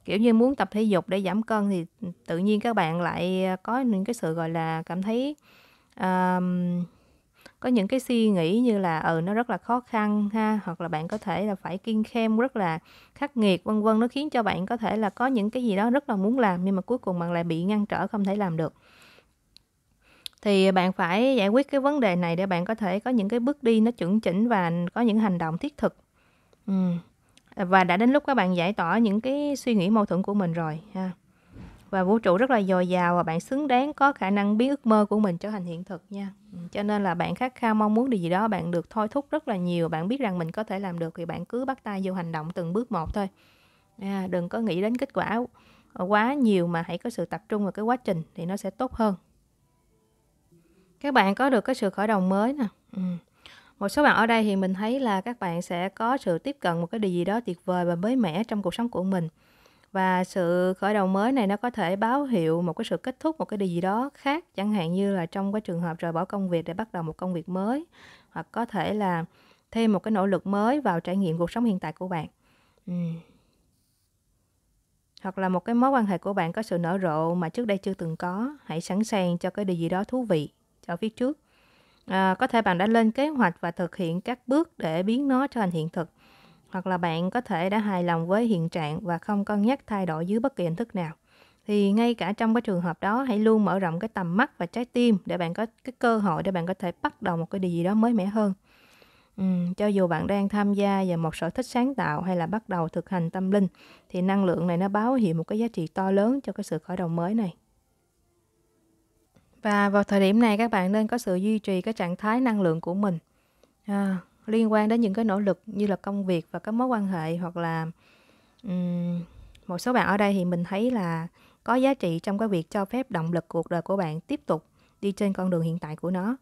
kiểu như muốn tập thể dục để giảm cân thì tự nhiên các bạn lại có những cái sự gọi là cảm thấy um, có những cái suy nghĩ như là ừ nó rất là khó khăn ha hoặc là bạn có thể là phải kiên khem rất là khắc nghiệt vân vân nó khiến cho bạn có thể là có những cái gì đó rất là muốn làm nhưng mà cuối cùng bạn lại bị ngăn trở không thể làm được thì bạn phải giải quyết cái vấn đề này để bạn có thể có những cái bước đi nó chuẩn chỉnh và có những hành động thiết thực và đã đến lúc các bạn giải tỏa những cái suy nghĩ mâu thuẫn của mình rồi ha và vũ trụ rất là dồi dào và bạn xứng đáng có khả năng biến ước mơ của mình trở thành hiện thực nha cho nên là bạn khát khao mong muốn điều gì đó bạn được thôi thúc rất là nhiều bạn biết rằng mình có thể làm được thì bạn cứ bắt tay vô hành động từng bước một thôi à, đừng có nghĩ đến kết quả quá nhiều mà hãy có sự tập trung vào cái quá trình thì nó sẽ tốt hơn các bạn có được cái sự khởi đầu mới nè ừ. một số bạn ở đây thì mình thấy là các bạn sẽ có sự tiếp cận một cái điều gì đó tuyệt vời và mới mẻ trong cuộc sống của mình và sự khởi đầu mới này nó có thể báo hiệu một cái sự kết thúc một cái điều gì đó khác chẳng hạn như là trong cái trường hợp rời bỏ công việc để bắt đầu một công việc mới hoặc có thể là thêm một cái nỗ lực mới vào trải nghiệm cuộc sống hiện tại của bạn ừ. hoặc là một cái mối quan hệ của bạn có sự nở rộ mà trước đây chưa từng có hãy sẵn sàng cho cái điều gì đó thú vị ở phía trước. À, có thể bạn đã lên kế hoạch và thực hiện các bước để biến nó trở thành hiện thực. Hoặc là bạn có thể đã hài lòng với hiện trạng và không cân nhắc thay đổi dưới bất kỳ hình thức nào. Thì ngay cả trong cái trường hợp đó, hãy luôn mở rộng cái tầm mắt và trái tim để bạn có cái cơ hội để bạn có thể bắt đầu một cái điều gì đó mới mẻ hơn. Ừ, cho dù bạn đang tham gia vào một sở thích sáng tạo hay là bắt đầu thực hành tâm linh thì năng lượng này nó báo hiệu một cái giá trị to lớn cho cái sự khởi đầu mới này và vào thời điểm này các bạn nên có sự duy trì cái trạng thái năng lượng của mình à, liên quan đến những cái nỗ lực như là công việc và các mối quan hệ hoặc là um, một số bạn ở đây thì mình thấy là có giá trị trong cái việc cho phép động lực cuộc đời của bạn tiếp tục đi trên con đường hiện tại của nó.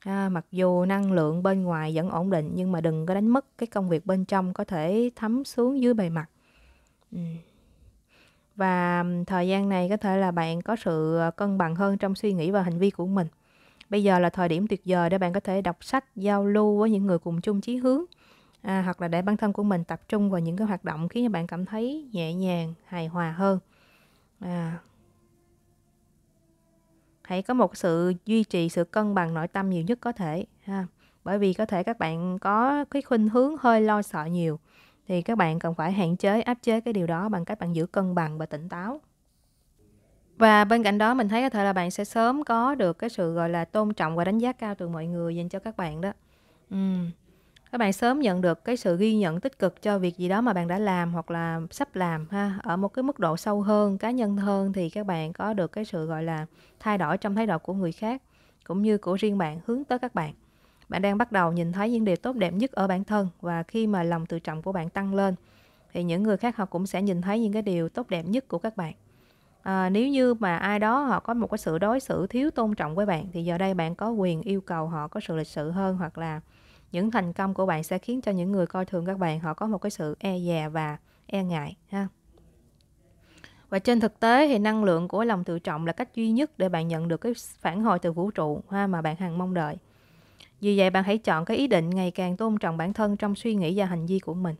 À, mặc dù năng lượng bên ngoài vẫn ổn định nhưng mà đừng có đánh mất cái công việc bên trong có thể thấm xuống dưới bề mặt. Uhm và thời gian này có thể là bạn có sự ờ, cân bằng hơn trong suy nghĩ và hành vi của mình bây giờ là thời điểm tuyệt vời để bạn có thể đọc sách giao lưu với những người cùng chung chí hướng à, hoặc là để bản thân của mình tập trung vào những cái hoạt động khiến cho bạn cảm thấy nhẹ nhàng hài hòa hơn à. hãy có một sự duy trì sự cân bằng nội tâm nhiều nhất có thể ha bởi vì có thể các bạn có cái khuynh hướng hơi lo sợ nhiều thì các bạn cần phải hạn chế áp chế cái điều đó bằng cách bạn giữ cân bằng và tỉnh táo và bên cạnh đó mình thấy có thể là bạn sẽ sớm có được cái sự gọi là tôn trọng và đánh giá cao từ mọi người dành cho các bạn đó uhm. các bạn sớm nhận được cái sự ghi nhận tích cực cho việc gì đó mà bạn đã làm hoặc là sắp làm ha ở một cái mức độ sâu hơn cá nhân hơn thì các bạn có được cái sự gọi là thay đổi trong thái độ của người khác cũng như của riêng bạn hướng tới các bạn bạn đang bắt đầu nhìn thấy những điều tốt đẹp nhất ở bản thân và khi mà lòng tự trọng của bạn tăng lên thì những người khác họ cũng sẽ nhìn thấy những cái điều tốt đẹp nhất của các bạn à, nếu như mà ai đó họ có một cái sự đối xử thiếu tôn trọng với bạn thì giờ đây bạn có quyền yêu cầu họ có sự lịch sự hơn hoặc là những thành công của bạn sẽ khiến cho những người coi thường các bạn họ có một cái sự e dè và e ngại ha và trên thực tế thì năng lượng của lòng tự trọng là cách duy nhất để bạn nhận được cái phản hồi từ vũ trụ ha mà bạn hằng mong đợi vì vậy bạn hãy chọn cái ý định ngày càng tôn trọng bản thân trong suy nghĩ và hành vi của mình.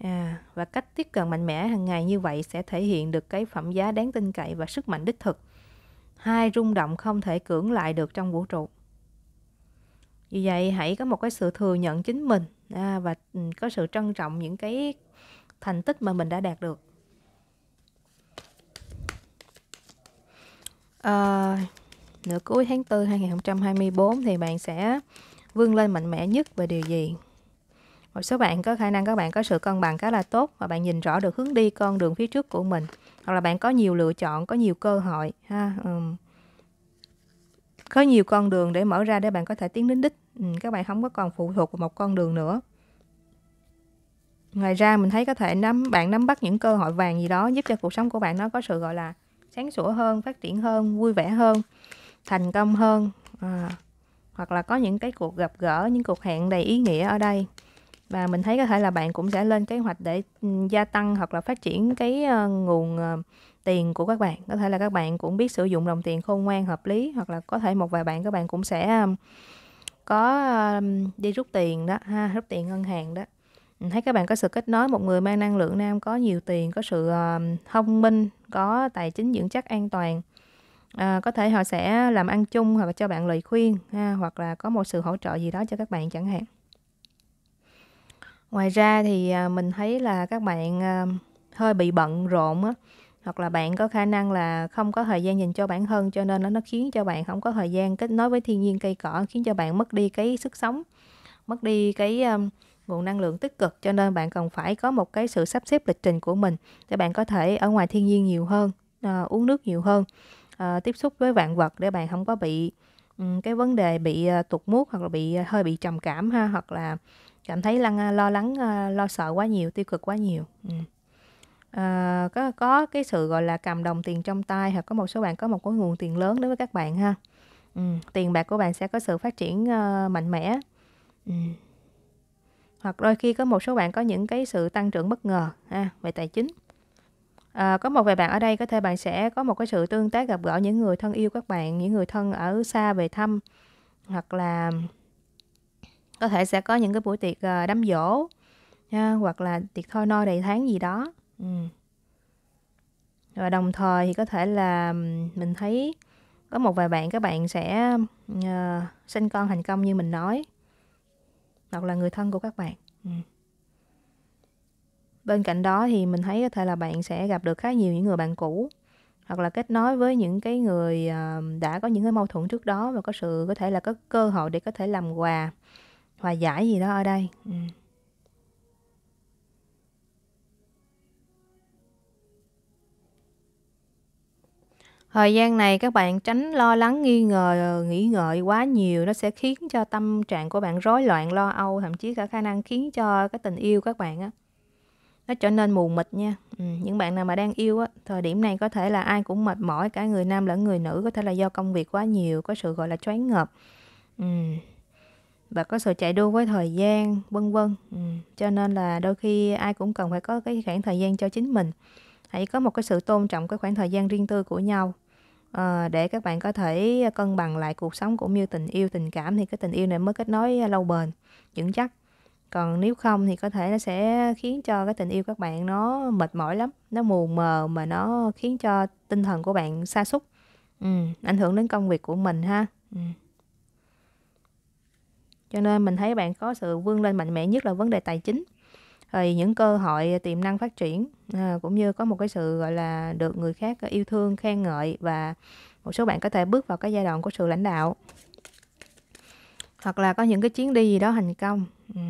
À, và cách tiếp cận mạnh mẽ hàng ngày như vậy sẽ thể hiện được cái phẩm giá đáng tin cậy và sức mạnh đích thực. Hai rung động không thể cưỡng lại được trong vũ trụ. Vì vậy hãy có một cái sự thừa nhận chính mình à, và ừ, có sự trân trọng những cái thành tích mà mình đã đạt được. À, nửa cuối tháng 4 2024 thì bạn sẽ vươn lên mạnh mẽ nhất về điều gì? Một số bạn có khả năng các bạn có sự cân bằng khá là tốt và bạn nhìn rõ được hướng đi con đường phía trước của mình hoặc là bạn có nhiều lựa chọn, có nhiều cơ hội ha. Um. Có nhiều con đường để mở ra để bạn có thể tiến đến đích. Ừ, các bạn không có còn phụ thuộc vào một con đường nữa. Ngoài ra mình thấy có thể nắm bạn nắm bắt những cơ hội vàng gì đó giúp cho cuộc sống của bạn nó có sự gọi là sáng sủa hơn, phát triển hơn, vui vẻ hơn thành công hơn à, hoặc là có những cái cuộc gặp gỡ những cuộc hẹn đầy ý nghĩa ở đây và mình thấy có thể là bạn cũng sẽ lên kế hoạch để ừ, gia tăng hoặc là phát triển cái ờ, nguồn ờ, tiền của các bạn có thể là các bạn cũng biết sử dụng đồng tiền khôn ngoan hợp lý hoặc là có thể một vài bạn các bạn cũng sẽ có đi rút tiền đó ha rút tiền ngân hàng đó mình thấy các bạn có sự kết nối một người mang năng lượng nam có nhiều tiền có sự thông minh có tài chính vững chắc an toàn à, có thể họ sẽ làm ăn chung hoặc là cho bạn lời khuyên ha, hoặc là có một sự hỗ trợ gì đó cho các bạn chẳng hạn ngoài ra thì ờ, mình thấy là các bạn ờ, hơi bị bận rộn á hoặc là bạn có khả năng là không có thời gian dành cho bản thân cho nên nó nó khiến cho bạn không có thời gian kết nối với thiên nhiên cây cỏ khiến cho bạn mất đi cái sức sống mất đi cái um, nguồn năng lượng tích cực cho nên bạn cần phải có một cái sự sắp xếp lịch trình của mình để bạn có thể ở ngoài thiên nhiên nhiều hơn à, uống nước nhiều hơn Ờ, tiếp xúc với vạn vật để bạn không có bị um, cái vấn đề bị uh, tụt mút hoặc là bị uh, hơi bị trầm cảm ha hoặc là cảm thấy lăng lo lắng uh, lo sợ quá nhiều tiêu cực quá nhiều uh, có có cái sự gọi là cầm đồng tiền trong tay hoặc có một số bạn có một cái nguồn tiền lớn đối với các bạn ha ừ. tiền bạc của bạn sẽ có sự phát triển uh, mạnh mẽ ừ hoặc đôi khi có một số bạn có những cái sự tăng trưởng bất ngờ ha, về tài chính À, có một vài bạn ở đây có thể bạn sẽ có một cái sự tương tác gặp gỡ những người thân yêu các bạn, những người thân ở xa về thăm hoặc là có thể sẽ có những cái buổi tiệc ờ, đám dỗ nha, hoặc là tiệc thôi no đầy tháng gì đó. Ừ. Và đồng thời thì có thể là mình thấy có một vài bạn các bạn sẽ uh, sinh con thành công như mình nói hoặc là người thân của các bạn. Ừ bên cạnh đó thì mình thấy có thể là bạn sẽ gặp được khá nhiều những người bạn cũ hoặc là kết nối với những cái người ờ, đã có những cái mâu thuẫn trước đó và có sự có thể là có cơ hội để có thể làm quà hòa giải gì đó ở đây ừ. thời gian này các bạn tránh lo lắng nghi ngờ nghĩ ngợi quá nhiều nó sẽ khiến cho tâm trạng của bạn rối loạn lo âu thậm chí cả khả năng khiến cho cái tình yêu các bạn á nó trở nên mù mịt nha ừ, những bạn nào mà đang yêu á thời điểm này có thể là ai cũng mệt mỏi cả người nam lẫn người nữ có thể là do công việc quá nhiều có sự gọi là choáng ngợp ừ. và có sự chạy đua với thời gian vân vân ừ. cho nên là đôi khi ai cũng cần phải có cái khoảng thời gian cho chính mình hãy có một cái sự tôn trọng cái khoảng thời gian riêng tư của nhau à, để các bạn có thể cân bằng lại cuộc sống cũng như tình yêu tình cảm thì cái tình yêu này mới kết nối lâu bền vững chắc còn nếu không thì có thể nó sẽ khiến cho cái tình yêu các bạn nó mệt mỏi lắm nó mù mờ mà nó khiến cho tinh thần của bạn sa sút ừ, ảnh hưởng đến công việc của mình ha ừ. cho nên mình thấy bạn có sự vươn lên mạnh mẽ nhất là vấn đề tài chính rồi những cơ hội à, tiềm năng phát triển à, cũng như có một cái sự gọi là được người khác à, yêu thương khen ngợi và một số bạn có thể bước vào cái giai đoạn của sự lãnh đạo hoặc là có những cái chuyến đi gì đó thành công ừ.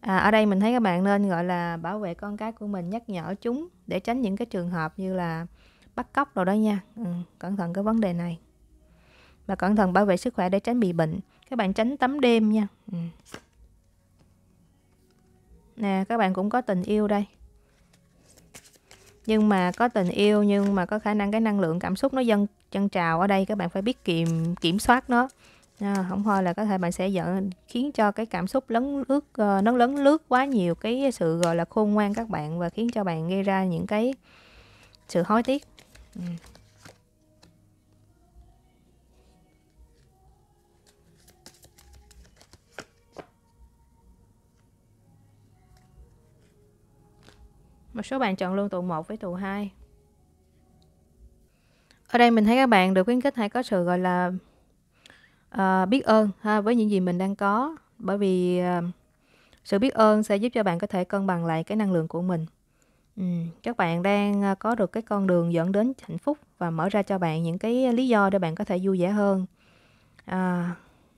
À, ở đây mình thấy các bạn nên gọi là bảo vệ con cái của mình, nhắc nhở chúng để tránh những cái trường hợp như là bắt cóc rồi đó nha. Ừ, cẩn thận cái vấn đề này. Và cẩn thận bảo vệ sức khỏe để tránh bị bệnh. Các bạn tránh tắm đêm nha. Ừ. Nè, các bạn cũng có tình yêu đây. Nhưng mà có tình yêu nhưng mà có khả năng cái năng lượng cảm xúc nó dâng chân trào ở đây các bạn phải biết kiềm kiểm soát nó à, không thôi là có thể bạn sẽ giận khiến cho cái cảm xúc lấn lướt uh, nó lấn lướt quá nhiều cái sự gọi là khôn ngoan các bạn và khiến cho bạn gây ra những cái sự hối tiếc ừ. Một số bạn chọn luôn tụ 1 với tụ 2 Ở đây mình thấy các bạn được khuyến khích hãy có sự gọi là uh, biết ơn ha với những gì mình đang có bởi vì uh, sự biết ơn sẽ giúp cho bạn có thể cân bằng lại cái năng lượng của mình ừ, các bạn đang ờ, có được cái con đường dẫn đến hạnh phúc và mở ra cho bạn những cái lý do để bạn có thể vui vẻ hơn à,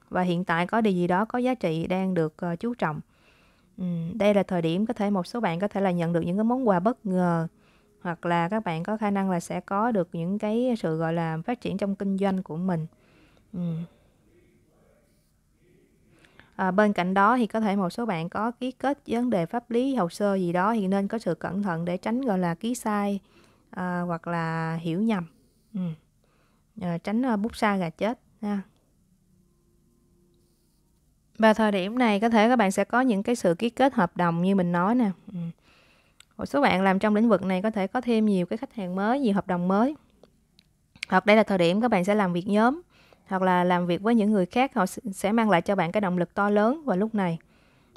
và hiện tại có điều gì đó có giá trị đang được uh, chú trọng ừ, đây là thời điểm có thể một số bạn có thể là nhận được những cái món quà bất ngờ hoặc là các bạn có khả năng là sẽ có được những cái sự gọi là phát triển trong kinh doanh của mình ừ. À, bên cạnh đó thì có thể một số bạn có ký kết vấn đề pháp lý hồ sơ gì đó thì nên có sự cẩn thận để tránh gọi là ký sai à, hoặc là hiểu nhầm. Ừ. À, tránh bút sai gà chết ha. Và thời điểm này có thể các bạn sẽ có những cái sự ký kết hợp đồng như mình nói nè. Ừ. Một số bạn làm trong lĩnh vực này có thể có thêm nhiều cái khách hàng mới, nhiều hợp đồng mới. Hoặc đây là thời điểm các bạn sẽ làm việc nhóm hoặc là làm việc với những người khác họ sẽ mang lại cho bạn cái động lực to lớn vào lúc này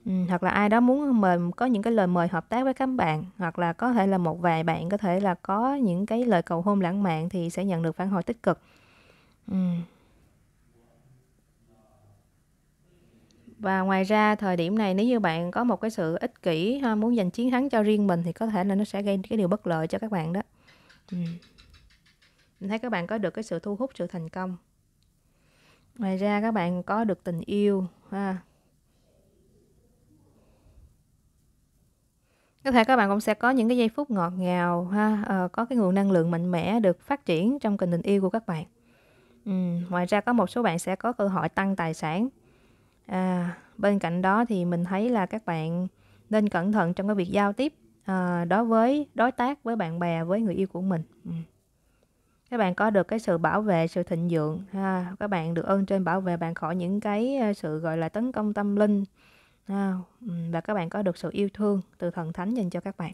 ừ, hoặc là ai đó muốn mời có những cái lời mời hợp tác với các bạn hoặc là có thể là một vài bạn có thể là có những cái lời cầu hôn lãng mạn thì sẽ nhận được phản hồi tích cực ừ. và ngoài ra thời điểm này nếu như bạn có một cái sự ích kỷ ha, muốn giành chiến thắng cho riêng mình thì có thể là nó sẽ gây cái điều bất lợi cho các bạn đó ừ. mình thấy các bạn có được cái sự thu hút sự thành công ngoài ra các bạn có được tình yêu ha có thể các bạn cũng sẽ có những cái giây phút ngọt ngào ha à, có cái nguồn năng lượng mạnh mẽ được phát triển trong tình tình yêu của các bạn ừ, ngoài ra có một số bạn sẽ có cơ hội tăng tài sản à, bên cạnh đó thì mình thấy là các bạn nên cẩn thận trong cái việc giao tiếp à, đối với đối tác với bạn bè với người yêu của mình ừ các bạn có được cái sự bảo vệ sự thịnh vượng ha các bạn được ơn trên bảo vệ bạn khỏi những cái ờ, sự gọi là tấn công tâm linh ha. và các bạn có được sự yêu thương từ thần thánh dành cho các bạn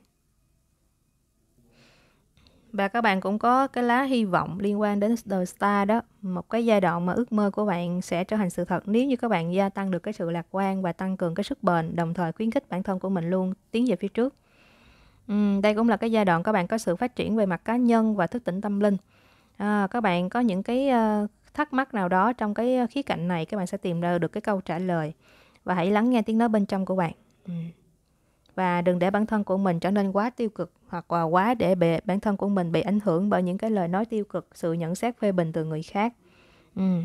và các bạn cũng có cái lá hy vọng liên quan đến The Star đó một cái giai đoạn mà ước mơ của bạn sẽ trở thành sự thật nếu như các bạn gia tăng được cái sự lạc quan và tăng cường cái sức bền đồng thời khuyến khích bản thân của mình luôn tiến về phía trước uhm, đây cũng là cái giai đoạn các bạn có sự phát triển về mặt cá nhân và thức tỉnh tâm linh à, các bạn có những cái ờ, thắc mắc nào đó trong cái ờ, khía cạnh này các bạn sẽ tìm ra được cái câu trả lời và hãy lắng nghe tiếng nói bên trong của bạn ừ. và đừng để bản thân của mình trở nên quá tiêu cực hoặc là quá để bề, bản thân của mình bị ảnh hưởng bởi những cái lời nói tiêu cực sự nhận xét phê bình từ người khác ừ.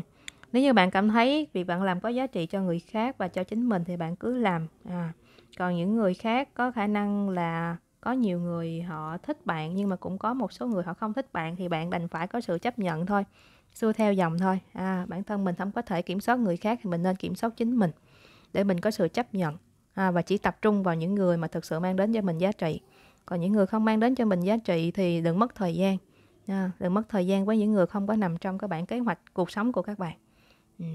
nếu như bạn cảm thấy việc bạn làm có giá trị cho người khác và cho chính mình thì bạn cứ làm à. còn những người khác có khả năng là có nhiều người họ thích bạn nhưng mà cũng có một số người họ không thích bạn thì bạn đành phải có sự chấp nhận thôi xua theo dòng thôi à, bản thân mình không có thể kiểm soát người khác thì mình nên kiểm soát chính mình để mình có sự chấp nhận à, và chỉ tập trung vào những người mà thực sự mang đến cho mình giá trị còn những người không mang đến cho mình giá trị thì đừng mất thời gian à, đừng mất thời gian với những người không có nằm trong cái bản kế hoạch cuộc sống của các bạn ừ.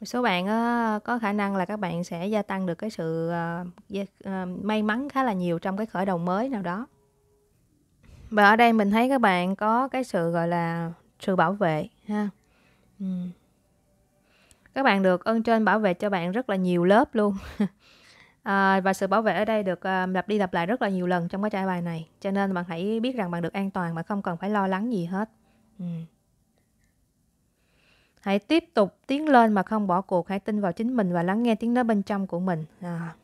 một số bạn có khả năng là các bạn sẽ gia tăng được cái sự ờ, ờ, may mắn khá là nhiều trong cái khởi đầu mới nào đó và ở đây mình thấy các bạn có cái sự gọi là sự bảo vệ ha các bạn được ơn trên bảo vệ cho bạn rất là nhiều lớp luôn à, và sự bảo vệ ở đây được lặp đi lặp lại rất là nhiều lần trong cái trải bài này cho nên bạn hãy biết rằng bạn được an toàn mà không cần phải lo lắng gì hết ừ. Hãy tiếp tục tiến lên mà không bỏ cuộc. Hãy tin vào chính mình và lắng nghe tiếng nói bên trong của mình. À,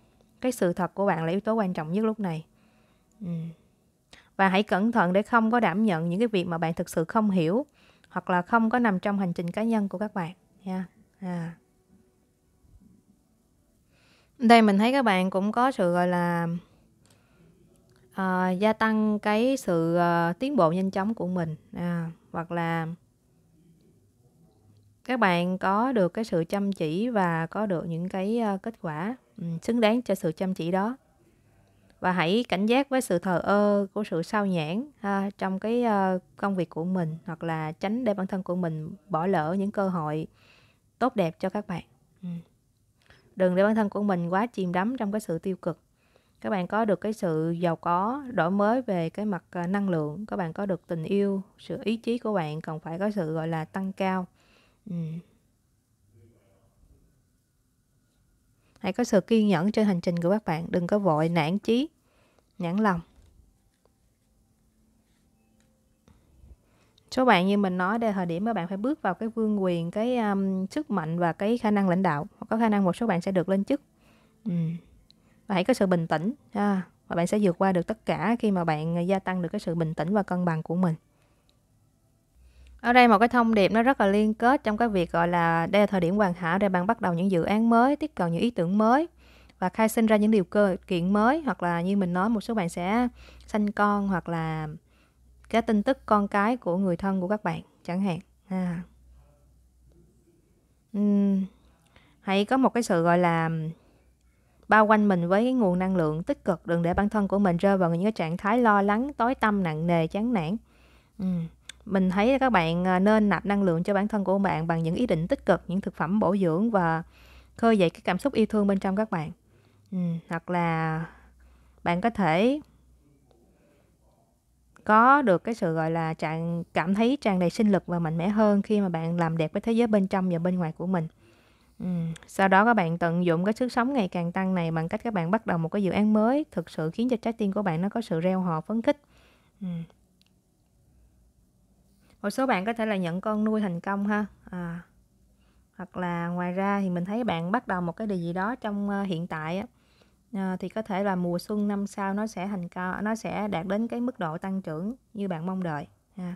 cái sự thật của bạn là yếu tố quan trọng nhất lúc này. Ừ. Và hãy cẩn thận để không có đảm nhận những cái việc mà bạn thực sự không hiểu hoặc là không có nằm trong hành trình cá nhân của các bạn. nha À. Đây mình thấy các bạn cũng có sự gọi là uh, gia tăng cái sự uh, tiến bộ nhanh chóng của mình. À, hoặc là các bạn có được cái sự chăm chỉ và có được những cái ờ, kết quả xứng đáng cho sự chăm chỉ đó và hãy cảnh giác với sự thờ ơ của sự sao nhãn ha, trong cái ờ, công việc của mình hoặc là tránh để bản thân của mình bỏ lỡ những cơ hội tốt đẹp cho các bạn đừng để bản thân của mình quá chìm đắm trong cái sự tiêu cực các bạn có được cái sự giàu có đổi mới về cái mặt ờ, năng lượng các bạn có được tình yêu sự ý chí của bạn còn phải có sự gọi là tăng cao Ừ. hãy có sự kiên nhẫn trên hành trình của các bạn đừng có vội nản chí nhãn lòng số bạn như mình nói đây thời điểm các bạn phải bước vào cái vương quyền cái um, sức mạnh và cái khả năng lãnh đạo có khả năng một số bạn sẽ được lên chức ừ. và hãy có sự bình tĩnh à, và bạn sẽ vượt qua được tất cả khi mà bạn gia tăng được cái sự bình tĩnh và cân bằng của mình ở đây một cái thông điệp nó rất là liên kết trong cái việc gọi là đây là thời điểm hoàn hảo để bạn bắt đầu những dự án mới tiếp cận những ý tưởng mới và khai sinh ra những điều cơ kiện mới hoặc là như mình nói một số bạn sẽ sanh con hoặc là cái tin tức con cái của người thân của các bạn chẳng hạn à. uhm, hãy có một cái sự gọi là bao quanh mình với cái nguồn năng lượng tích cực đừng để bản thân của mình rơi vào những cái trạng thái lo lắng tối tâm nặng nề chán nản uhm mình thấy các bạn à, nên nạp năng lượng cho bản thân của bạn bằng những ý định tích cực những thực phẩm bổ dưỡng và khơi dậy cái cảm xúc yêu thương bên trong các bạn ừ, hoặc là bạn có thể có được cái sự gọi là trạng cảm thấy tràn đầy sinh lực và mạnh mẽ hơn khi mà bạn làm đẹp với thế giới bên trong và bên ngoài của mình ừ. sau đó các bạn tận dụng cái sức sống ngày càng tăng này bằng cách các bạn bắt đầu một cái dự án mới thực sự khiến cho trái tim của bạn nó có sự reo hò phấn khích ừ một số bạn có thể là nhận con nuôi thành công ha à. hoặc là ngoài ra thì mình thấy bạn bắt đầu một cái điều gì đó trong ờ, hiện tại á, à, thì có thể là mùa xuân năm sau nó sẽ thành cao nó sẽ đạt đến cái mức độ tăng trưởng như bạn mong đợi ha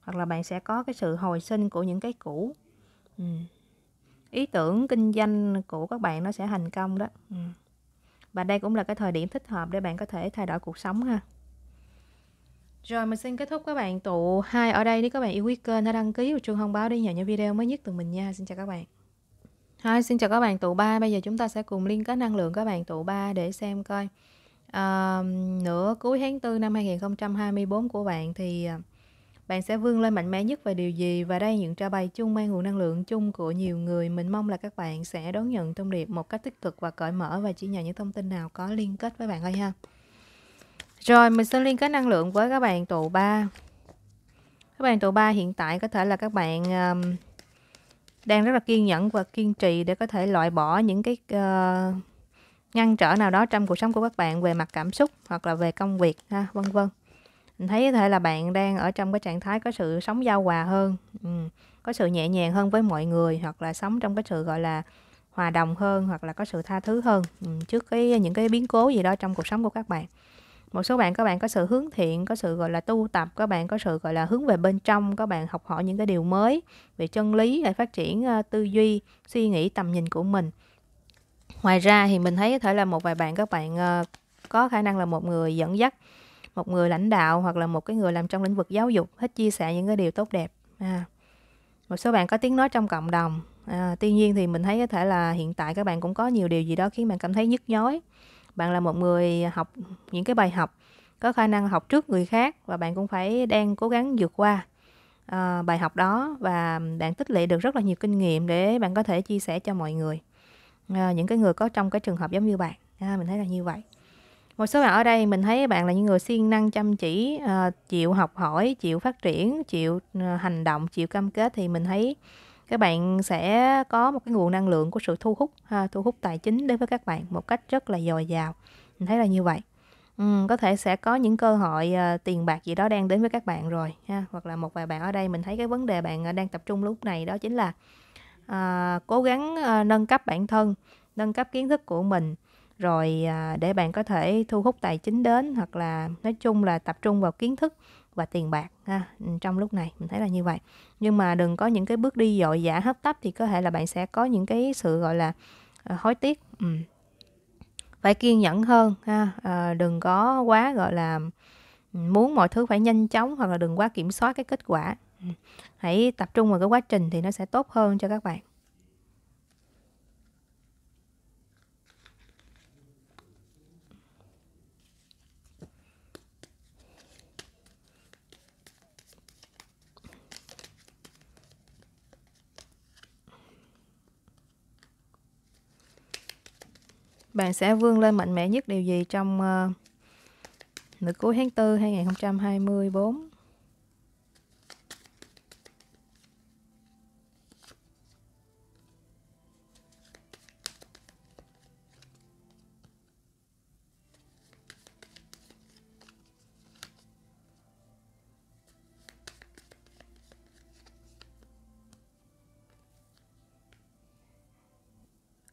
hoặc là bạn sẽ có cái sự hồi sinh của những cái cũ ừ. ý tưởng kinh doanh của các bạn nó sẽ thành công đó ừ. và đây cũng là cái thời điểm thích hợp để bạn có thể thay đổi cuộc sống ha rồi mình xin kết thúc các bạn tụ hai ở đây. Nếu các bạn yêu quý kênh hãy đăng ký và chuông thông báo để nhận những video mới nhất từ mình nha. Xin chào các bạn. Hi, xin chào các bạn tụ ba. Bây giờ chúng ta sẽ cùng liên kết năng lượng các bạn tụ ba để xem coi à, nửa cuối tháng 4 năm 2024 của bạn thì à, bạn sẽ vươn lên mạnh mẽ nhất về điều gì và đây những trao bày chung mang nguồn năng lượng chung của nhiều người mình mong là các bạn sẽ đón nhận thông điệp một cách tích cực và cởi mở và chỉ nhận những thông tin nào có liên kết với bạn thôi ha rồi mình sẽ liên kết năng lượng với các bạn tụ 3 Các bạn tụ 3 hiện tại có thể là các bạn um, đang rất là kiên nhẫn và kiên trì để có thể loại bỏ những cái uh, ngăn trở nào đó trong cuộc sống của các bạn về mặt cảm xúc hoặc là về công việc ha vân vân mình thấy có thể là bạn đang ở trong cái trạng thái có sự sống giao hòa hơn ừ. có sự nhẹ nhàng hơn với mọi người hoặc là sống trong cái sự gọi là hòa đồng hơn hoặc là có sự tha thứ hơn ừ. trước cái những cái biến cố gì đó trong cuộc sống của các bạn một số bạn các bạn có sự hướng thiện có sự gọi là tu tập các bạn có sự gọi là hướng về bên trong các bạn học hỏi những cái điều mới về chân lý để phát triển ờ, tư duy suy nghĩ tầm nhìn của mình ngoài ra thì mình thấy có thể là một vài bạn các bạn ờ, có khả năng là một người dẫn dắt một người lãnh đạo hoặc là một cái người làm trong lĩnh vực giáo dục hết chia sẻ những cái điều tốt đẹp à. một số bạn có tiếng nói trong cộng đồng à, tuy nhiên thì mình thấy có thể là hiện tại các bạn cũng có nhiều điều gì đó khiến bạn cảm thấy nhức nhối bạn là một người học những cái bài học có khả năng học trước người khác và bạn cũng phải đang cố gắng vượt qua à, bài học đó và bạn tích lũy được rất là nhiều kinh nghiệm để bạn có thể chia sẻ cho mọi người à, những cái người có trong cái trường hợp giống như bạn à, mình thấy là như vậy một số bạn ở đây mình thấy bạn là những người siêng năng chăm chỉ à, chịu học hỏi chịu phát triển chịu hành động chịu cam kết thì mình thấy các bạn sẽ có một cái nguồn năng lượng của sự thu hút ha, thu hút tài chính đến với các bạn một cách rất là dồi dào mình thấy là như vậy ừ, có thể sẽ có những cơ hội uh, tiền bạc gì đó đang đến với các bạn rồi ha hoặc là một vài bạn ở đây mình thấy cái vấn đề bạn ờ, đang tập trung lúc này đó chính là uh, cố gắng uh, nâng cấp bản thân nâng cấp kiến thức của mình rồi để bạn có thể thu hút tài chính đến hoặc là nói chung là tập trung vào kiến thức và tiền bạc ha trong lúc này mình thấy là như vậy nhưng mà đừng có những cái bước đi dội dã hấp tấp thì có thể là bạn sẽ có những cái sự gọi là ờ, hối tiếc ừ. phải kiên nhẫn hơn ha à, đừng có quá gọi là muốn mọi thứ phải nhanh chóng hoặc là đừng quá kiểm soát cái kết quả ừ. hãy tập trung vào cái quá trình thì nó sẽ tốt hơn cho các bạn bạn sẽ vươn lên mạnh mẽ nhất điều gì trong uh, nửa cuối tháng 4 2024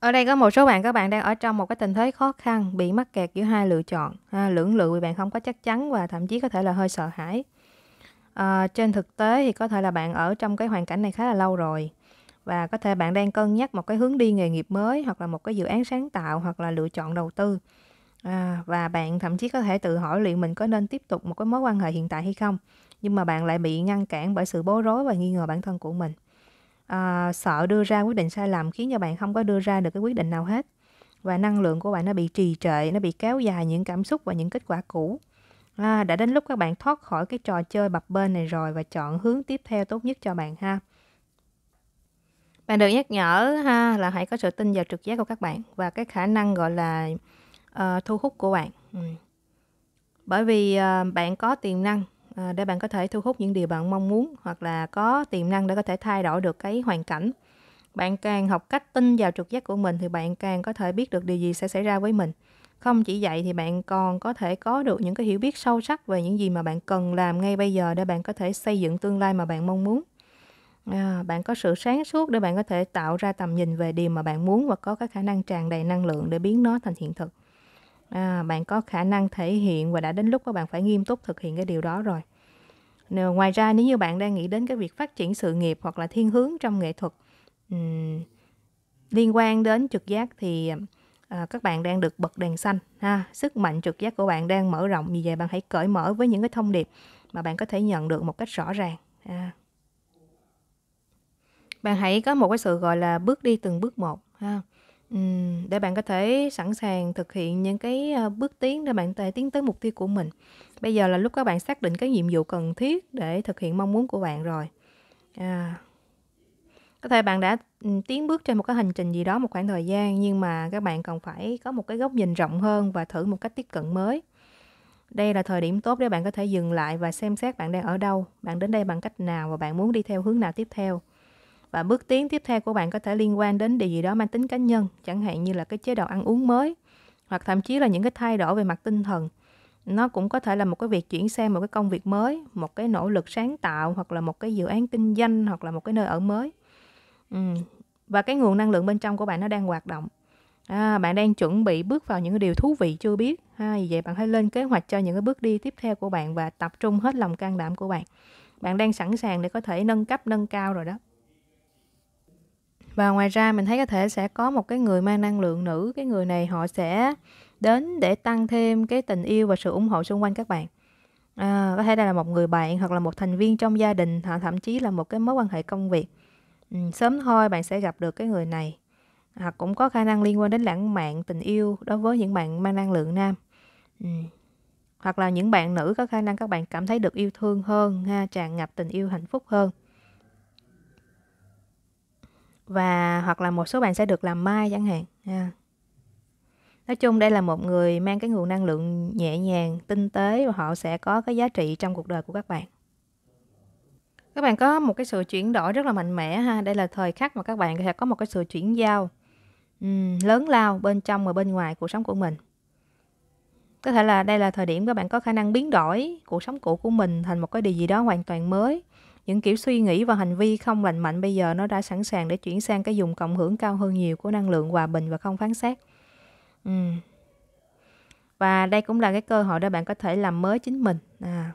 Ở đây có một số bạn các bạn đang ở trong một cái tình thế khó khăn, bị mắc kẹt giữa hai lựa chọn, ha, lưỡng lự vì bạn không có chắc chắn và thậm chí có thể là hơi sợ hãi. À, trên thực tế thì có thể là bạn ở trong cái hoàn cảnh này khá là lâu rồi và có thể bạn đang cân nhắc một cái hướng đi nghề nghiệp mới hoặc là một cái dự án sáng tạo hoặc là lựa chọn đầu tư à, và bạn thậm chí có thể tự hỏi liệu mình có nên tiếp tục một cái mối quan hệ hiện tại hay không nhưng mà bạn lại bị ngăn cản bởi sự bối rối và nghi ngờ bản thân của mình à, sợ đưa ra quyết định sai lầm khiến cho bạn không có đưa ra được cái quyết định nào hết và năng lượng của bạn nó bị trì trệ nó bị kéo dài những cảm xúc và những kết quả cũ à, đã đến lúc các bạn thoát khỏi cái trò chơi bập bên này rồi và chọn hướng tiếp theo tốt nhất cho bạn ha bạn được nhắc nhở ha là hãy có sự tin vào trực giác của các bạn và cái khả năng gọi là uh, thu hút của bạn ừ. bởi vì uh, bạn có tiềm năng Ờ, để bạn có thể thu hút những điều bạn mong muốn hoặc là có tiềm năng để có thể thay đổi được cái hoàn cảnh bạn càng học cách tin vào trực giác của mình thì bạn càng có thể biết được điều gì sẽ xảy ra với mình không chỉ vậy thì bạn còn có thể có được những cái hiểu biết sâu sắc về những gì mà bạn cần làm ngay bây giờ để bạn có thể xây dựng tương lai mà bạn mong muốn à, bạn có sự sáng suốt để bạn có thể tạo ra tầm nhìn về điều mà bạn muốn và có cái khả năng tràn đầy năng lượng để biến nó thành hiện thực à, bạn có khả năng thể hiện và đã đến lúc các bạn phải nghiêm túc thực hiện cái điều đó rồi nếu, ngoài ra nếu như bạn đang nghĩ đến cái việc phát triển sự nghiệp hoặc là thiên hướng trong nghệ thuật um, liên quan đến trực giác thì à, các bạn đang được bật đèn xanh ha sức mạnh trực giác của bạn đang mở rộng vì vậy bạn hãy cởi mở với những cái thông điệp mà bạn có thể nhận được một cách rõ ràng à. bạn hãy có một cái sự gọi là bước đi từng bước một ha để bạn có thể sẵn sàng thực hiện những cái, ờ, bước tiến để bạn tề tiến tới mục tiêu của mình. Bây giờ là lúc các bạn xác định cái nhiệm vụ cần thiết để thực hiện mong muốn của bạn rồi. À. Có thể bạn đã, tiến bước trên một cái hành trình gì đó một khoảng thời gian, nhưng mà các bạn cần phải có một cái góc nhìn rộng hơn và thử một cách tiếp cận mới. Đây là thời điểm tốt để bạn có thể dừng lại và xem xét bạn đang ở đâu, bạn đến đây bằng cách nào và bạn muốn đi theo hướng nào tiếp theo và bước tiến tiếp theo của bạn có thể liên quan đến điều gì đó mang tính cá nhân chẳng hạn như là cái chế độ ăn uống mới hoặc thậm chí là những cái thay đổi về mặt tinh thần nó cũng có thể là một cái việc chuyển sang một cái công việc mới một cái nỗ lực sáng tạo hoặc là một cái dự án kinh doanh hoặc là một cái nơi ở mới ừ. và cái nguồn năng lượng bên trong của bạn nó đang hoạt động à, bạn đang chuẩn bị bước vào những cái điều thú vị chưa biết ha à, vì vậy bạn hãy lên kế hoạch cho những cái bước đi tiếp theo của bạn và tập trung hết lòng can đảm của bạn bạn đang sẵn sàng để có thể nâng cấp nâng cao rồi đó và ngoài ra mình thấy có thể sẽ có một cái người mang năng lượng nữ cái người này họ sẽ đến để tăng thêm cái tình yêu và sự ủng hộ xung quanh các bạn à, có thể đây là một người bạn hoặc là một thành viên trong gia đình hoặc thậm chí là một cái mối quan hệ công việc ừ, sớm thôi bạn sẽ gặp được cái người này hoặc à, cũng có khả năng liên quan đến lãng mạn tình yêu đối với những bạn mang năng lượng nam ừ. hoặc là những bạn nữ có khả năng các bạn cảm thấy được yêu thương hơn ha tràn ngập tình yêu hạnh phúc hơn và hoặc là một số bạn sẽ được làm mai chẳng hạn nha nói chung đây là một người mang cái nguồn năng lượng nhẹ nhàng tinh tế và họ sẽ có cái giá trị trong cuộc đời của các bạn các bạn có một cái sự chuyển đổi rất là mạnh mẽ ha đây là thời khắc mà các bạn sẽ có một cái sự chuyển giao um, lớn lao bên trong và bên ngoài cuộc sống của mình có thể là đây là thời điểm các bạn có khả năng biến đổi cuộc sống cũ của mình thành một cái điều gì đó hoàn toàn mới những kiểu suy nghĩ và hành vi không lành mạnh bây giờ nó đã sẵn sàng để chuyển sang cái dùng cộng hưởng cao hơn nhiều của năng lượng hòa bình và không phán xét ừ. và đây cũng là cái cơ hội để bạn có thể làm mới chính mình à.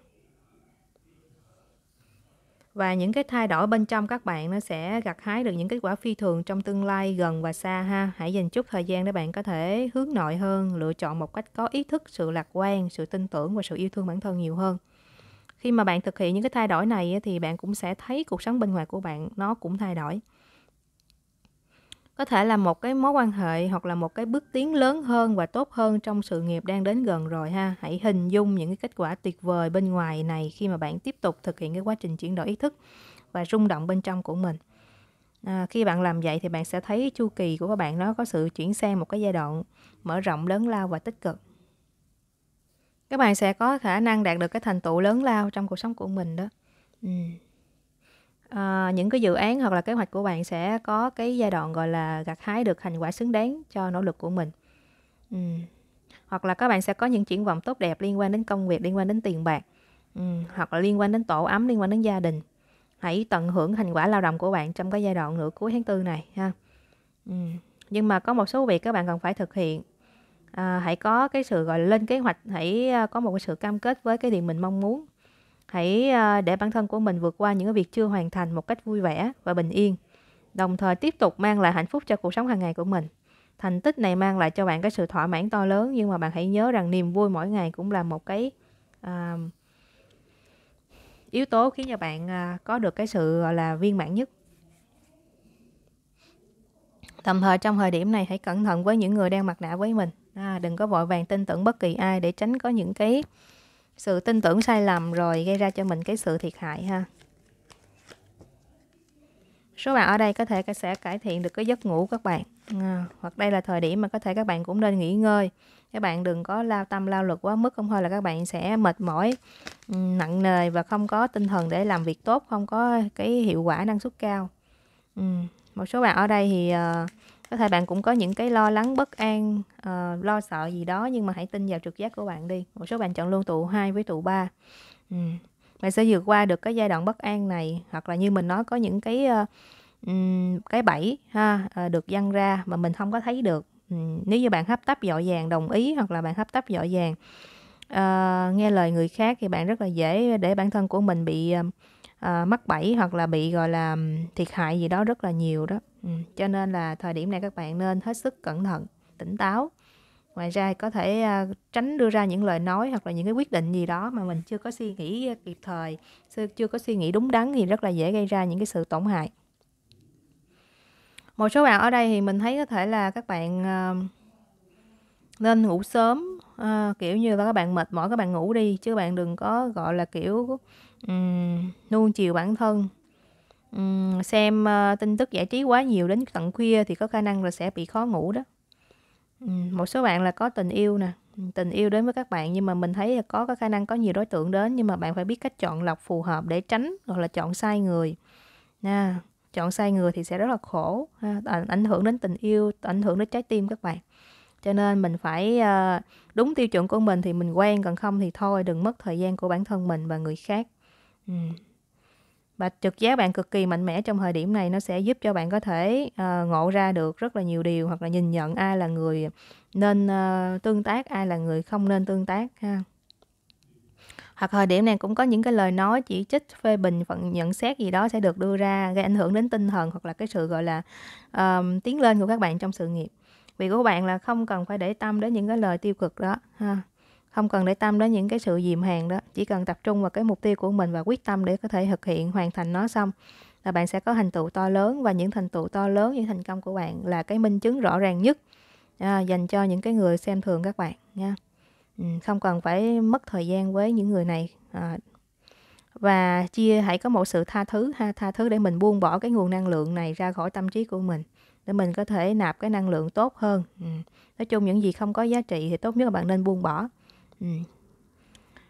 và những cái thay đổi bên trong các bạn nó sẽ gặt hái được những kết quả phi thường trong tương lai gần và xa ha hãy dành chút thời gian để bạn có thể hướng nội hơn lựa chọn một cách có ý thức sự lạc quan sự tin tưởng và sự yêu thương bản thân nhiều hơn khi mà bạn thực hiện những cái thay đổi này thì bạn cũng sẽ thấy cuộc sống bên ngoài của bạn nó cũng thay đổi có thể là một cái mối quan hệ hoặc là một cái bước tiến lớn hơn và tốt hơn trong sự nghiệp đang đến gần rồi ha hãy hình dung những cái kết quả tuyệt vời bên ngoài này khi mà bạn tiếp tục thực hiện cái quá trình chuyển đổi ý thức và rung động bên trong của mình à, khi bạn làm vậy thì bạn sẽ thấy chu kỳ của các bạn nó có sự chuyển sang một cái giai đoạn mở rộng lớn lao và tích cực các bạn sẽ có khả năng đạt được cái thành tựu lớn lao trong cuộc sống của mình đó ừ. à, những cái dự án hoặc là kế hoạch của bạn sẽ có cái giai đoạn gọi là gặt hái được thành quả xứng đáng cho nỗ lực của mình ừ. hoặc là các bạn sẽ có những triển vọng tốt đẹp liên quan đến công việc liên quan đến tiền bạc ừ. hoặc là liên quan đến tổ ấm liên quan đến gia đình hãy tận hưởng thành quả lao động của bạn trong cái giai đoạn nửa cuối tháng tư này ha ừ. nhưng mà có một số việc các bạn cần phải thực hiện à, hãy có cái sự gọi là lên kế hoạch hãy à, có một cái sự cam kết với cái điều mình mong muốn hãy à, để bản thân của mình vượt qua những cái việc chưa hoàn thành một cách vui vẻ và bình yên đồng thời tiếp tục mang lại hạnh phúc cho cuộc sống hàng ngày của mình thành tích này mang lại cho bạn cái sự thỏa mãn to lớn nhưng mà bạn hãy nhớ rằng niềm vui mỗi ngày cũng là một cái à, yếu tố khiến cho bạn à, có được cái sự gọi là viên mãn nhất đồng thời trong thời điểm này hãy cẩn thận với những người đang mặc nạ với mình à, đừng có vội vàng tin tưởng bất kỳ ai để tránh có những cái sự tin tưởng sai lầm rồi gây ra cho mình cái sự thiệt hại ha số bạn ở đây có thể sẽ cải thiện được cái giấc ngủ các bạn à, hoặc đây là thời điểm mà có thể các bạn cũng nên nghỉ ngơi các bạn đừng có lao tâm lao lực quá mức không thôi là các bạn sẽ mệt mỏi ừ, nặng nề và không có tinh thần để làm việc tốt không có cái hiệu quả năng suất cao ừ. một số bạn ở đây thì uh, có thể bạn cũng có những cái lo lắng bất an uh, lo sợ gì đó nhưng mà hãy tin vào trực giác của bạn đi một số bạn chọn luôn tụ 2 với tụ 3 ừ. bạn sẽ vượt qua được cái giai đoạn bất an này hoặc là như mình nói có những cái uh, um, cái bẫy ha uh, được dăng ra mà mình không có thấy được ừ. nếu như bạn hấp tấp dội vàng đồng ý hoặc là bạn hấp tấp dội vàng uh, nghe lời người khác thì bạn rất là dễ để bản thân của mình bị uh, mắc bẫy hoặc là bị gọi là ừ, thiệt hại gì đó rất là nhiều đó Ừ, cho nên là thời điểm này các bạn nên hết sức cẩn thận tỉnh táo ngoài ra có thể uh, tránh đưa ra những lời nói hoặc là những cái quyết định gì đó mà mình chưa có suy nghĩ kịp thời chưa có suy nghĩ đúng đắn thì rất là dễ gây ra những cái sự tổn hại một số bạn ở đây thì mình thấy có thể là các bạn uh, nên ngủ sớm uh, kiểu như là các bạn mệt mỏi các bạn ngủ đi chứ bạn đừng có gọi là kiểu um, nuông chiều bản thân Ừm, xem, ơ, ờ, tin tức giải trí quá nhiều đến tận khuya thì có khả năng là sẽ bị khó ngủ đó. Ừm, một số bạn là có tình yêu nè, tình yêu đến với các bạn nhưng mà mình thấy là có cái khả năng có nhiều đối tượng đến, nhưng mà bạn phải biết cách chọn lọc phù hợp để tránh hoặc là chọn sai người. nha chọn sai người thì sẽ rất là khổ ha, à, ảnh hưởng đến tình yêu, ảnh hưởng đến trái tim các bạn. Cho nên mình phải, ờ, đúng tiêu chuẩn của mình thì mình quen, còn không thì thôi, đừng mất thời gian của bản thân mình và người khác. Ừm và trực giác bạn cực kỳ mạnh mẽ trong thời điểm này nó sẽ giúp cho bạn có thể uh, ngộ ra được rất là nhiều điều hoặc là nhìn nhận ai là người nên uh, tương tác ai là người không nên tương tác ha hoặc thời điểm này cũng có những cái lời nói chỉ trích phê bình phận nhận xét gì đó sẽ được đưa ra gây ảnh hưởng đến tinh thần hoặc là cái sự gọi là um, tiến lên của các bạn trong sự nghiệp vì của bạn là không cần phải để tâm đến những cái lời tiêu cực đó ha không cần để tâm đến những cái sự dìm hàng đó chỉ cần tập trung vào cái mục tiêu của mình và quyết tâm để có thể thực hiện hoàn thành nó xong là bạn sẽ có thành tựu to lớn và những thành tựu to lớn những thành công của bạn là cái minh chứng rõ ràng nhất à, dành cho những cái người xem thường các bạn nha ừ, không cần phải mất thời gian với những người này à, và chia hãy có một sự tha thứ ha tha thứ để mình buông bỏ cái nguồn năng lượng này ra khỏi tâm trí của mình để mình có thể nạp cái năng lượng tốt hơn ừ. nói chung những gì không có giá trị thì tốt nhất là bạn nên buông bỏ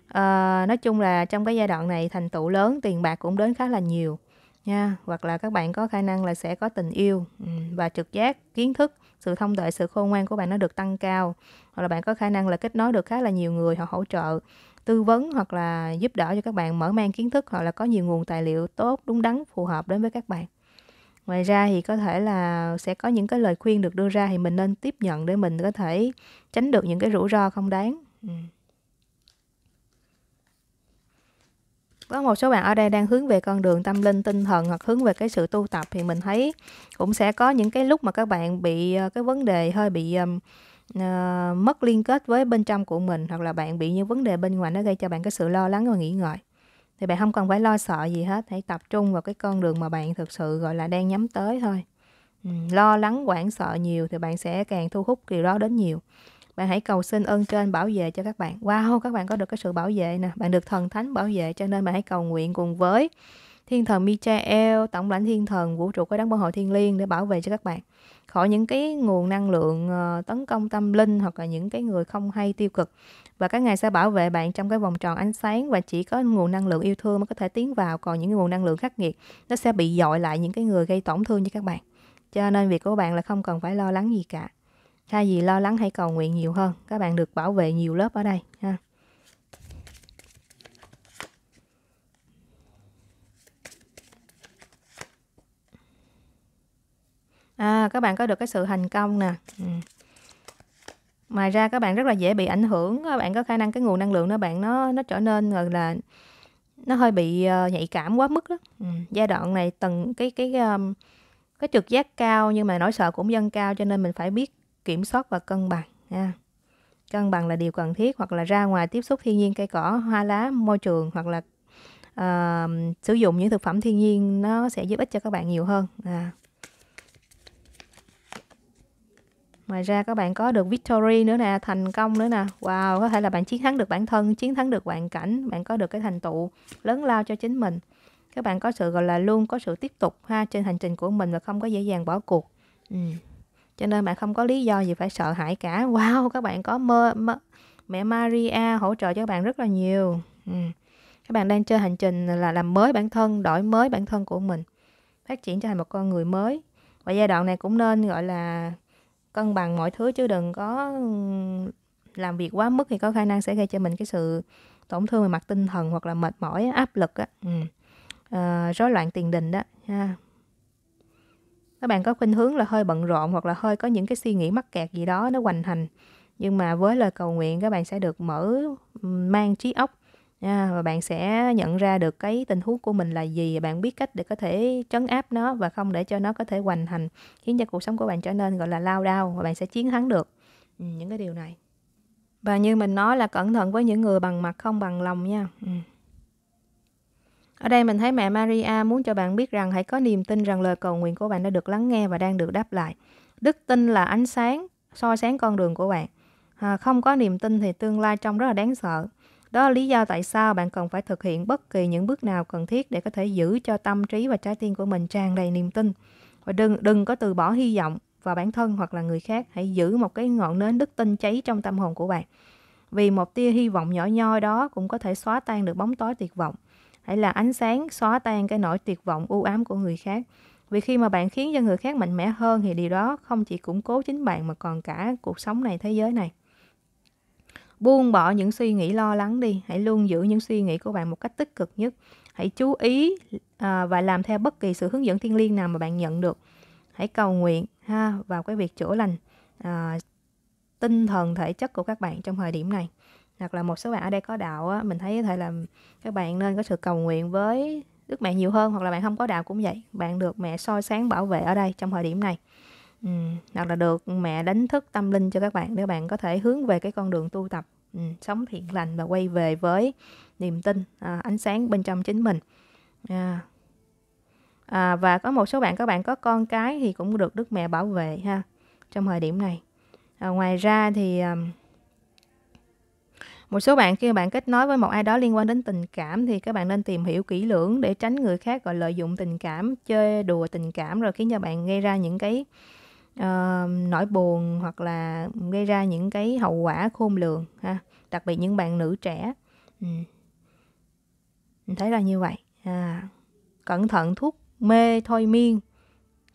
À, nói chung là trong cái giai đoạn này thành tựu lớn tiền bạc cũng đến khá là nhiều nha hoặc là các bạn có khả năng là sẽ có tình yêu ừ, và trực giác kiến thức sự thông tuệ sự khôn ngoan của bạn nó được tăng cao hoặc là bạn có khả năng là kết nối được khá là nhiều người họ hỗ trợ tư vấn hoặc là giúp đỡ cho các bạn mở mang kiến thức hoặc là có nhiều nguồn tài liệu tốt đúng đắn phù hợp đến với các bạn ngoài ra thì có thể là sẽ có những cái lời khuyên được đưa ra thì mình nên tiếp nhận để mình có thể tránh được những cái rủi ro không đáng ừ. có một số bạn ở đây đang hướng về con đường tâm linh tinh thần hoặc hướng về cái sự tu tập thì mình thấy cũng sẽ có những cái lúc mà các bạn bị ờ, cái vấn đề hơi bị uh, mất liên kết với bên trong của mình hoặc là bạn bị những vấn đề bên ngoài nó gây cho bạn cái sự lo lắng và nghĩ ngợi thì bạn không cần phải lo sợ gì hết hãy tập trung vào cái con đường mà bạn thực sự gọi là đang nhắm tới thôi lo lắng hoảng sợ nhiều thì bạn sẽ càng thu hút điều đó đến nhiều bạn hãy cầu xin ơn trên bảo vệ cho các bạn wow các bạn có được cái sự bảo vệ nè bạn được thần thánh bảo vệ cho nên bạn hãy cầu nguyện cùng với thiên thần Michael tổng lãnh thiên thần vũ trụ có đáng bảo hộ thiên liêng để bảo vệ cho các bạn khỏi những cái nguồn năng lượng ờ, tấn công tâm linh hoặc là những cái người không hay tiêu cực và các ngài sẽ bảo vệ bạn trong cái vòng tròn ánh sáng và chỉ có nguồn năng lượng yêu thương mới có thể tiến vào còn những nguồn năng lượng khắc nghiệt nó sẽ bị dội lại những cái người gây tổn thương cho các bạn cho nên việc của bạn là không cần phải lo lắng gì cả thay vì lo lắng hãy cầu nguyện nhiều hơn các bạn được bảo vệ nhiều lớp ở đây ha à các bạn có được cái sự thành công nè ừ. ngoài ra các bạn rất là dễ bị ảnh hưởng các bạn có khả năng cái nguồn năng lượng đó bạn nó nó trở nên gọi là nó hơi bị uh, nhạy cảm quá mức đó ừ. giai đoạn này từng cái cái um, cái trực giác cao nhưng mà nỗi sợ cũng dâng cao cho nên mình phải biết kiểm soát và cân bằng ha. cân bằng là điều cần thiết hoặc là ra ngoài tiếp xúc thiên nhiên cây cỏ hoa lá môi trường hoặc là uh, sử dụng những thực phẩm thiên nhiên nó sẽ giúp ích cho các bạn nhiều hơn à. ngoài ra các bạn có được victory nữa nè thành công nữa nè wow có thể là bạn chiến thắng được bản thân chiến thắng được hoàn cảnh bạn có được cái thành tựu lớn lao cho chính mình các bạn có sự gọi là luôn có sự tiếp tục ha trên hành trình của mình và không có dễ dàng bỏ cuộc ừ cho nên bạn không có lý do gì phải sợ hãi cả wow các bạn có mơ, mơ mẹ Maria hỗ trợ cho các bạn rất là nhiều ừ. các bạn đang chơi hành trình là làm mới bản thân đổi mới bản thân của mình phát triển trở thành một con người mới và giai đoạn này cũng nên gọi là cân bằng mọi thứ chứ đừng có làm việc quá mức thì có khả năng sẽ gây cho mình cái sự tổn thương về mặt tinh thần hoặc là mệt mỏi áp lực á ừ. à, rối loạn tiền đình đó ha các bạn có khuynh hướng là hơi bận rộn hoặc là hơi có những cái suy nghĩ mắc kẹt gì đó nó hoành hành nhưng mà với lời cầu nguyện các bạn sẽ được mở mang trí óc à, và bạn sẽ nhận ra được cái tình huống của mình là gì và bạn biết cách để có thể trấn áp nó và không để cho nó có thể hoành hành khiến cho cuộc sống của bạn trở nên gọi là lao đao và bạn sẽ chiến thắng được ừ, những cái điều này và như mình nói là cẩn thận với những người bằng mặt không bằng lòng nha ừ. Ở đây mình thấy mẹ Maria muốn cho bạn biết rằng hãy có niềm tin rằng lời cầu nguyện của bạn đã được lắng nghe và đang được đáp lại. Đức tin là ánh sáng, soi sáng con đường của bạn. À, không có niềm tin thì tương lai trông rất là đáng sợ. Đó là lý do tại sao bạn cần phải thực hiện bất kỳ những bước nào cần thiết để có thể giữ cho tâm trí và trái tim của mình tràn đầy niềm tin. Và đừng đừng có từ bỏ hy vọng vào bản thân hoặc là người khác. Hãy giữ một cái ngọn nến đức tin cháy trong tâm hồn của bạn. Vì một tia hy vọng nhỏ nhoi đó cũng có thể xóa tan được bóng tối tuyệt vọng. Hãy là ánh sáng xóa tan cái nỗi tuyệt vọng u ám của người khác. Vì khi mà bạn khiến cho người khác mạnh mẽ hơn thì điều đó không chỉ củng cố chính bạn mà còn cả cuộc sống này, thế giới này. Buông bỏ những suy nghĩ lo lắng đi. Hãy luôn giữ những suy nghĩ của bạn một cách tích cực nhất. Hãy chú ý à, và làm theo bất kỳ sự hướng dẫn thiên liêng nào mà bạn nhận được. Hãy cầu nguyện ha vào cái việc chữa lành à, tinh thần thể chất của các bạn trong thời điểm này hoặc là một số bạn ở đây có đạo á, mình thấy có thể là các bạn nên có sự cầu nguyện với đức mẹ nhiều hơn hoặc là bạn không có đạo cũng vậy bạn được mẹ soi sáng bảo vệ ở đây trong thời điểm này ừ. hoặc là được mẹ đánh thức tâm linh cho các bạn để bạn có thể hướng về cái con đường tu tập ừ. sống thiện lành và quay về với niềm tin à, ánh sáng bên trong chính mình à. À, và có một số bạn các bạn có con cái thì cũng được đức mẹ bảo vệ ha trong thời điểm này à, ngoài ra thì um, một số bạn khi bạn kết nối với một ai đó liên quan đến tình cảm thì các bạn nên tìm hiểu kỹ lưỡng để tránh người khác gọi lợi dụng tình cảm chơi đùa tình cảm rồi khiến cho bạn gây ra những cái uh, nỗi buồn hoặc là gây ra những cái hậu quả khôn lường ha đặc biệt những bạn nữ trẻ ừ. mình thấy là như vậy à, cẩn thận thuốc mê thôi miên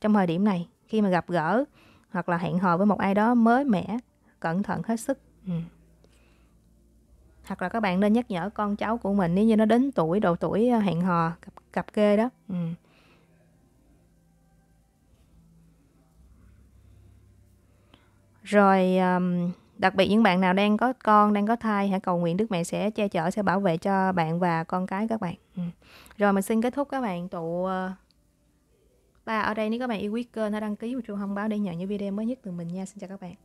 trong thời điểm này khi mà gặp gỡ hoặc là hẹn hò với một ai đó mới mẻ cẩn thận hết sức ừ hoặc là các bạn nên nhắc nhở con cháu của mình nếu như nó đến tuổi độ tuổi ờ, hẹn hò cặp, cặp kê đó ừ. rồi um, đặc biệt những bạn nào đang có con đang có thai hãy cầu nguyện đức mẹ sẽ che chở sẽ bảo vệ cho bạn và con cái các bạn ừ. rồi mình xin kết thúc các bạn tụ ờ, ba ở đây nếu các bạn yêu quý kênh hãy đăng ký và chuông thông báo để nhận những video mới nhất từ mình nha xin chào các bạn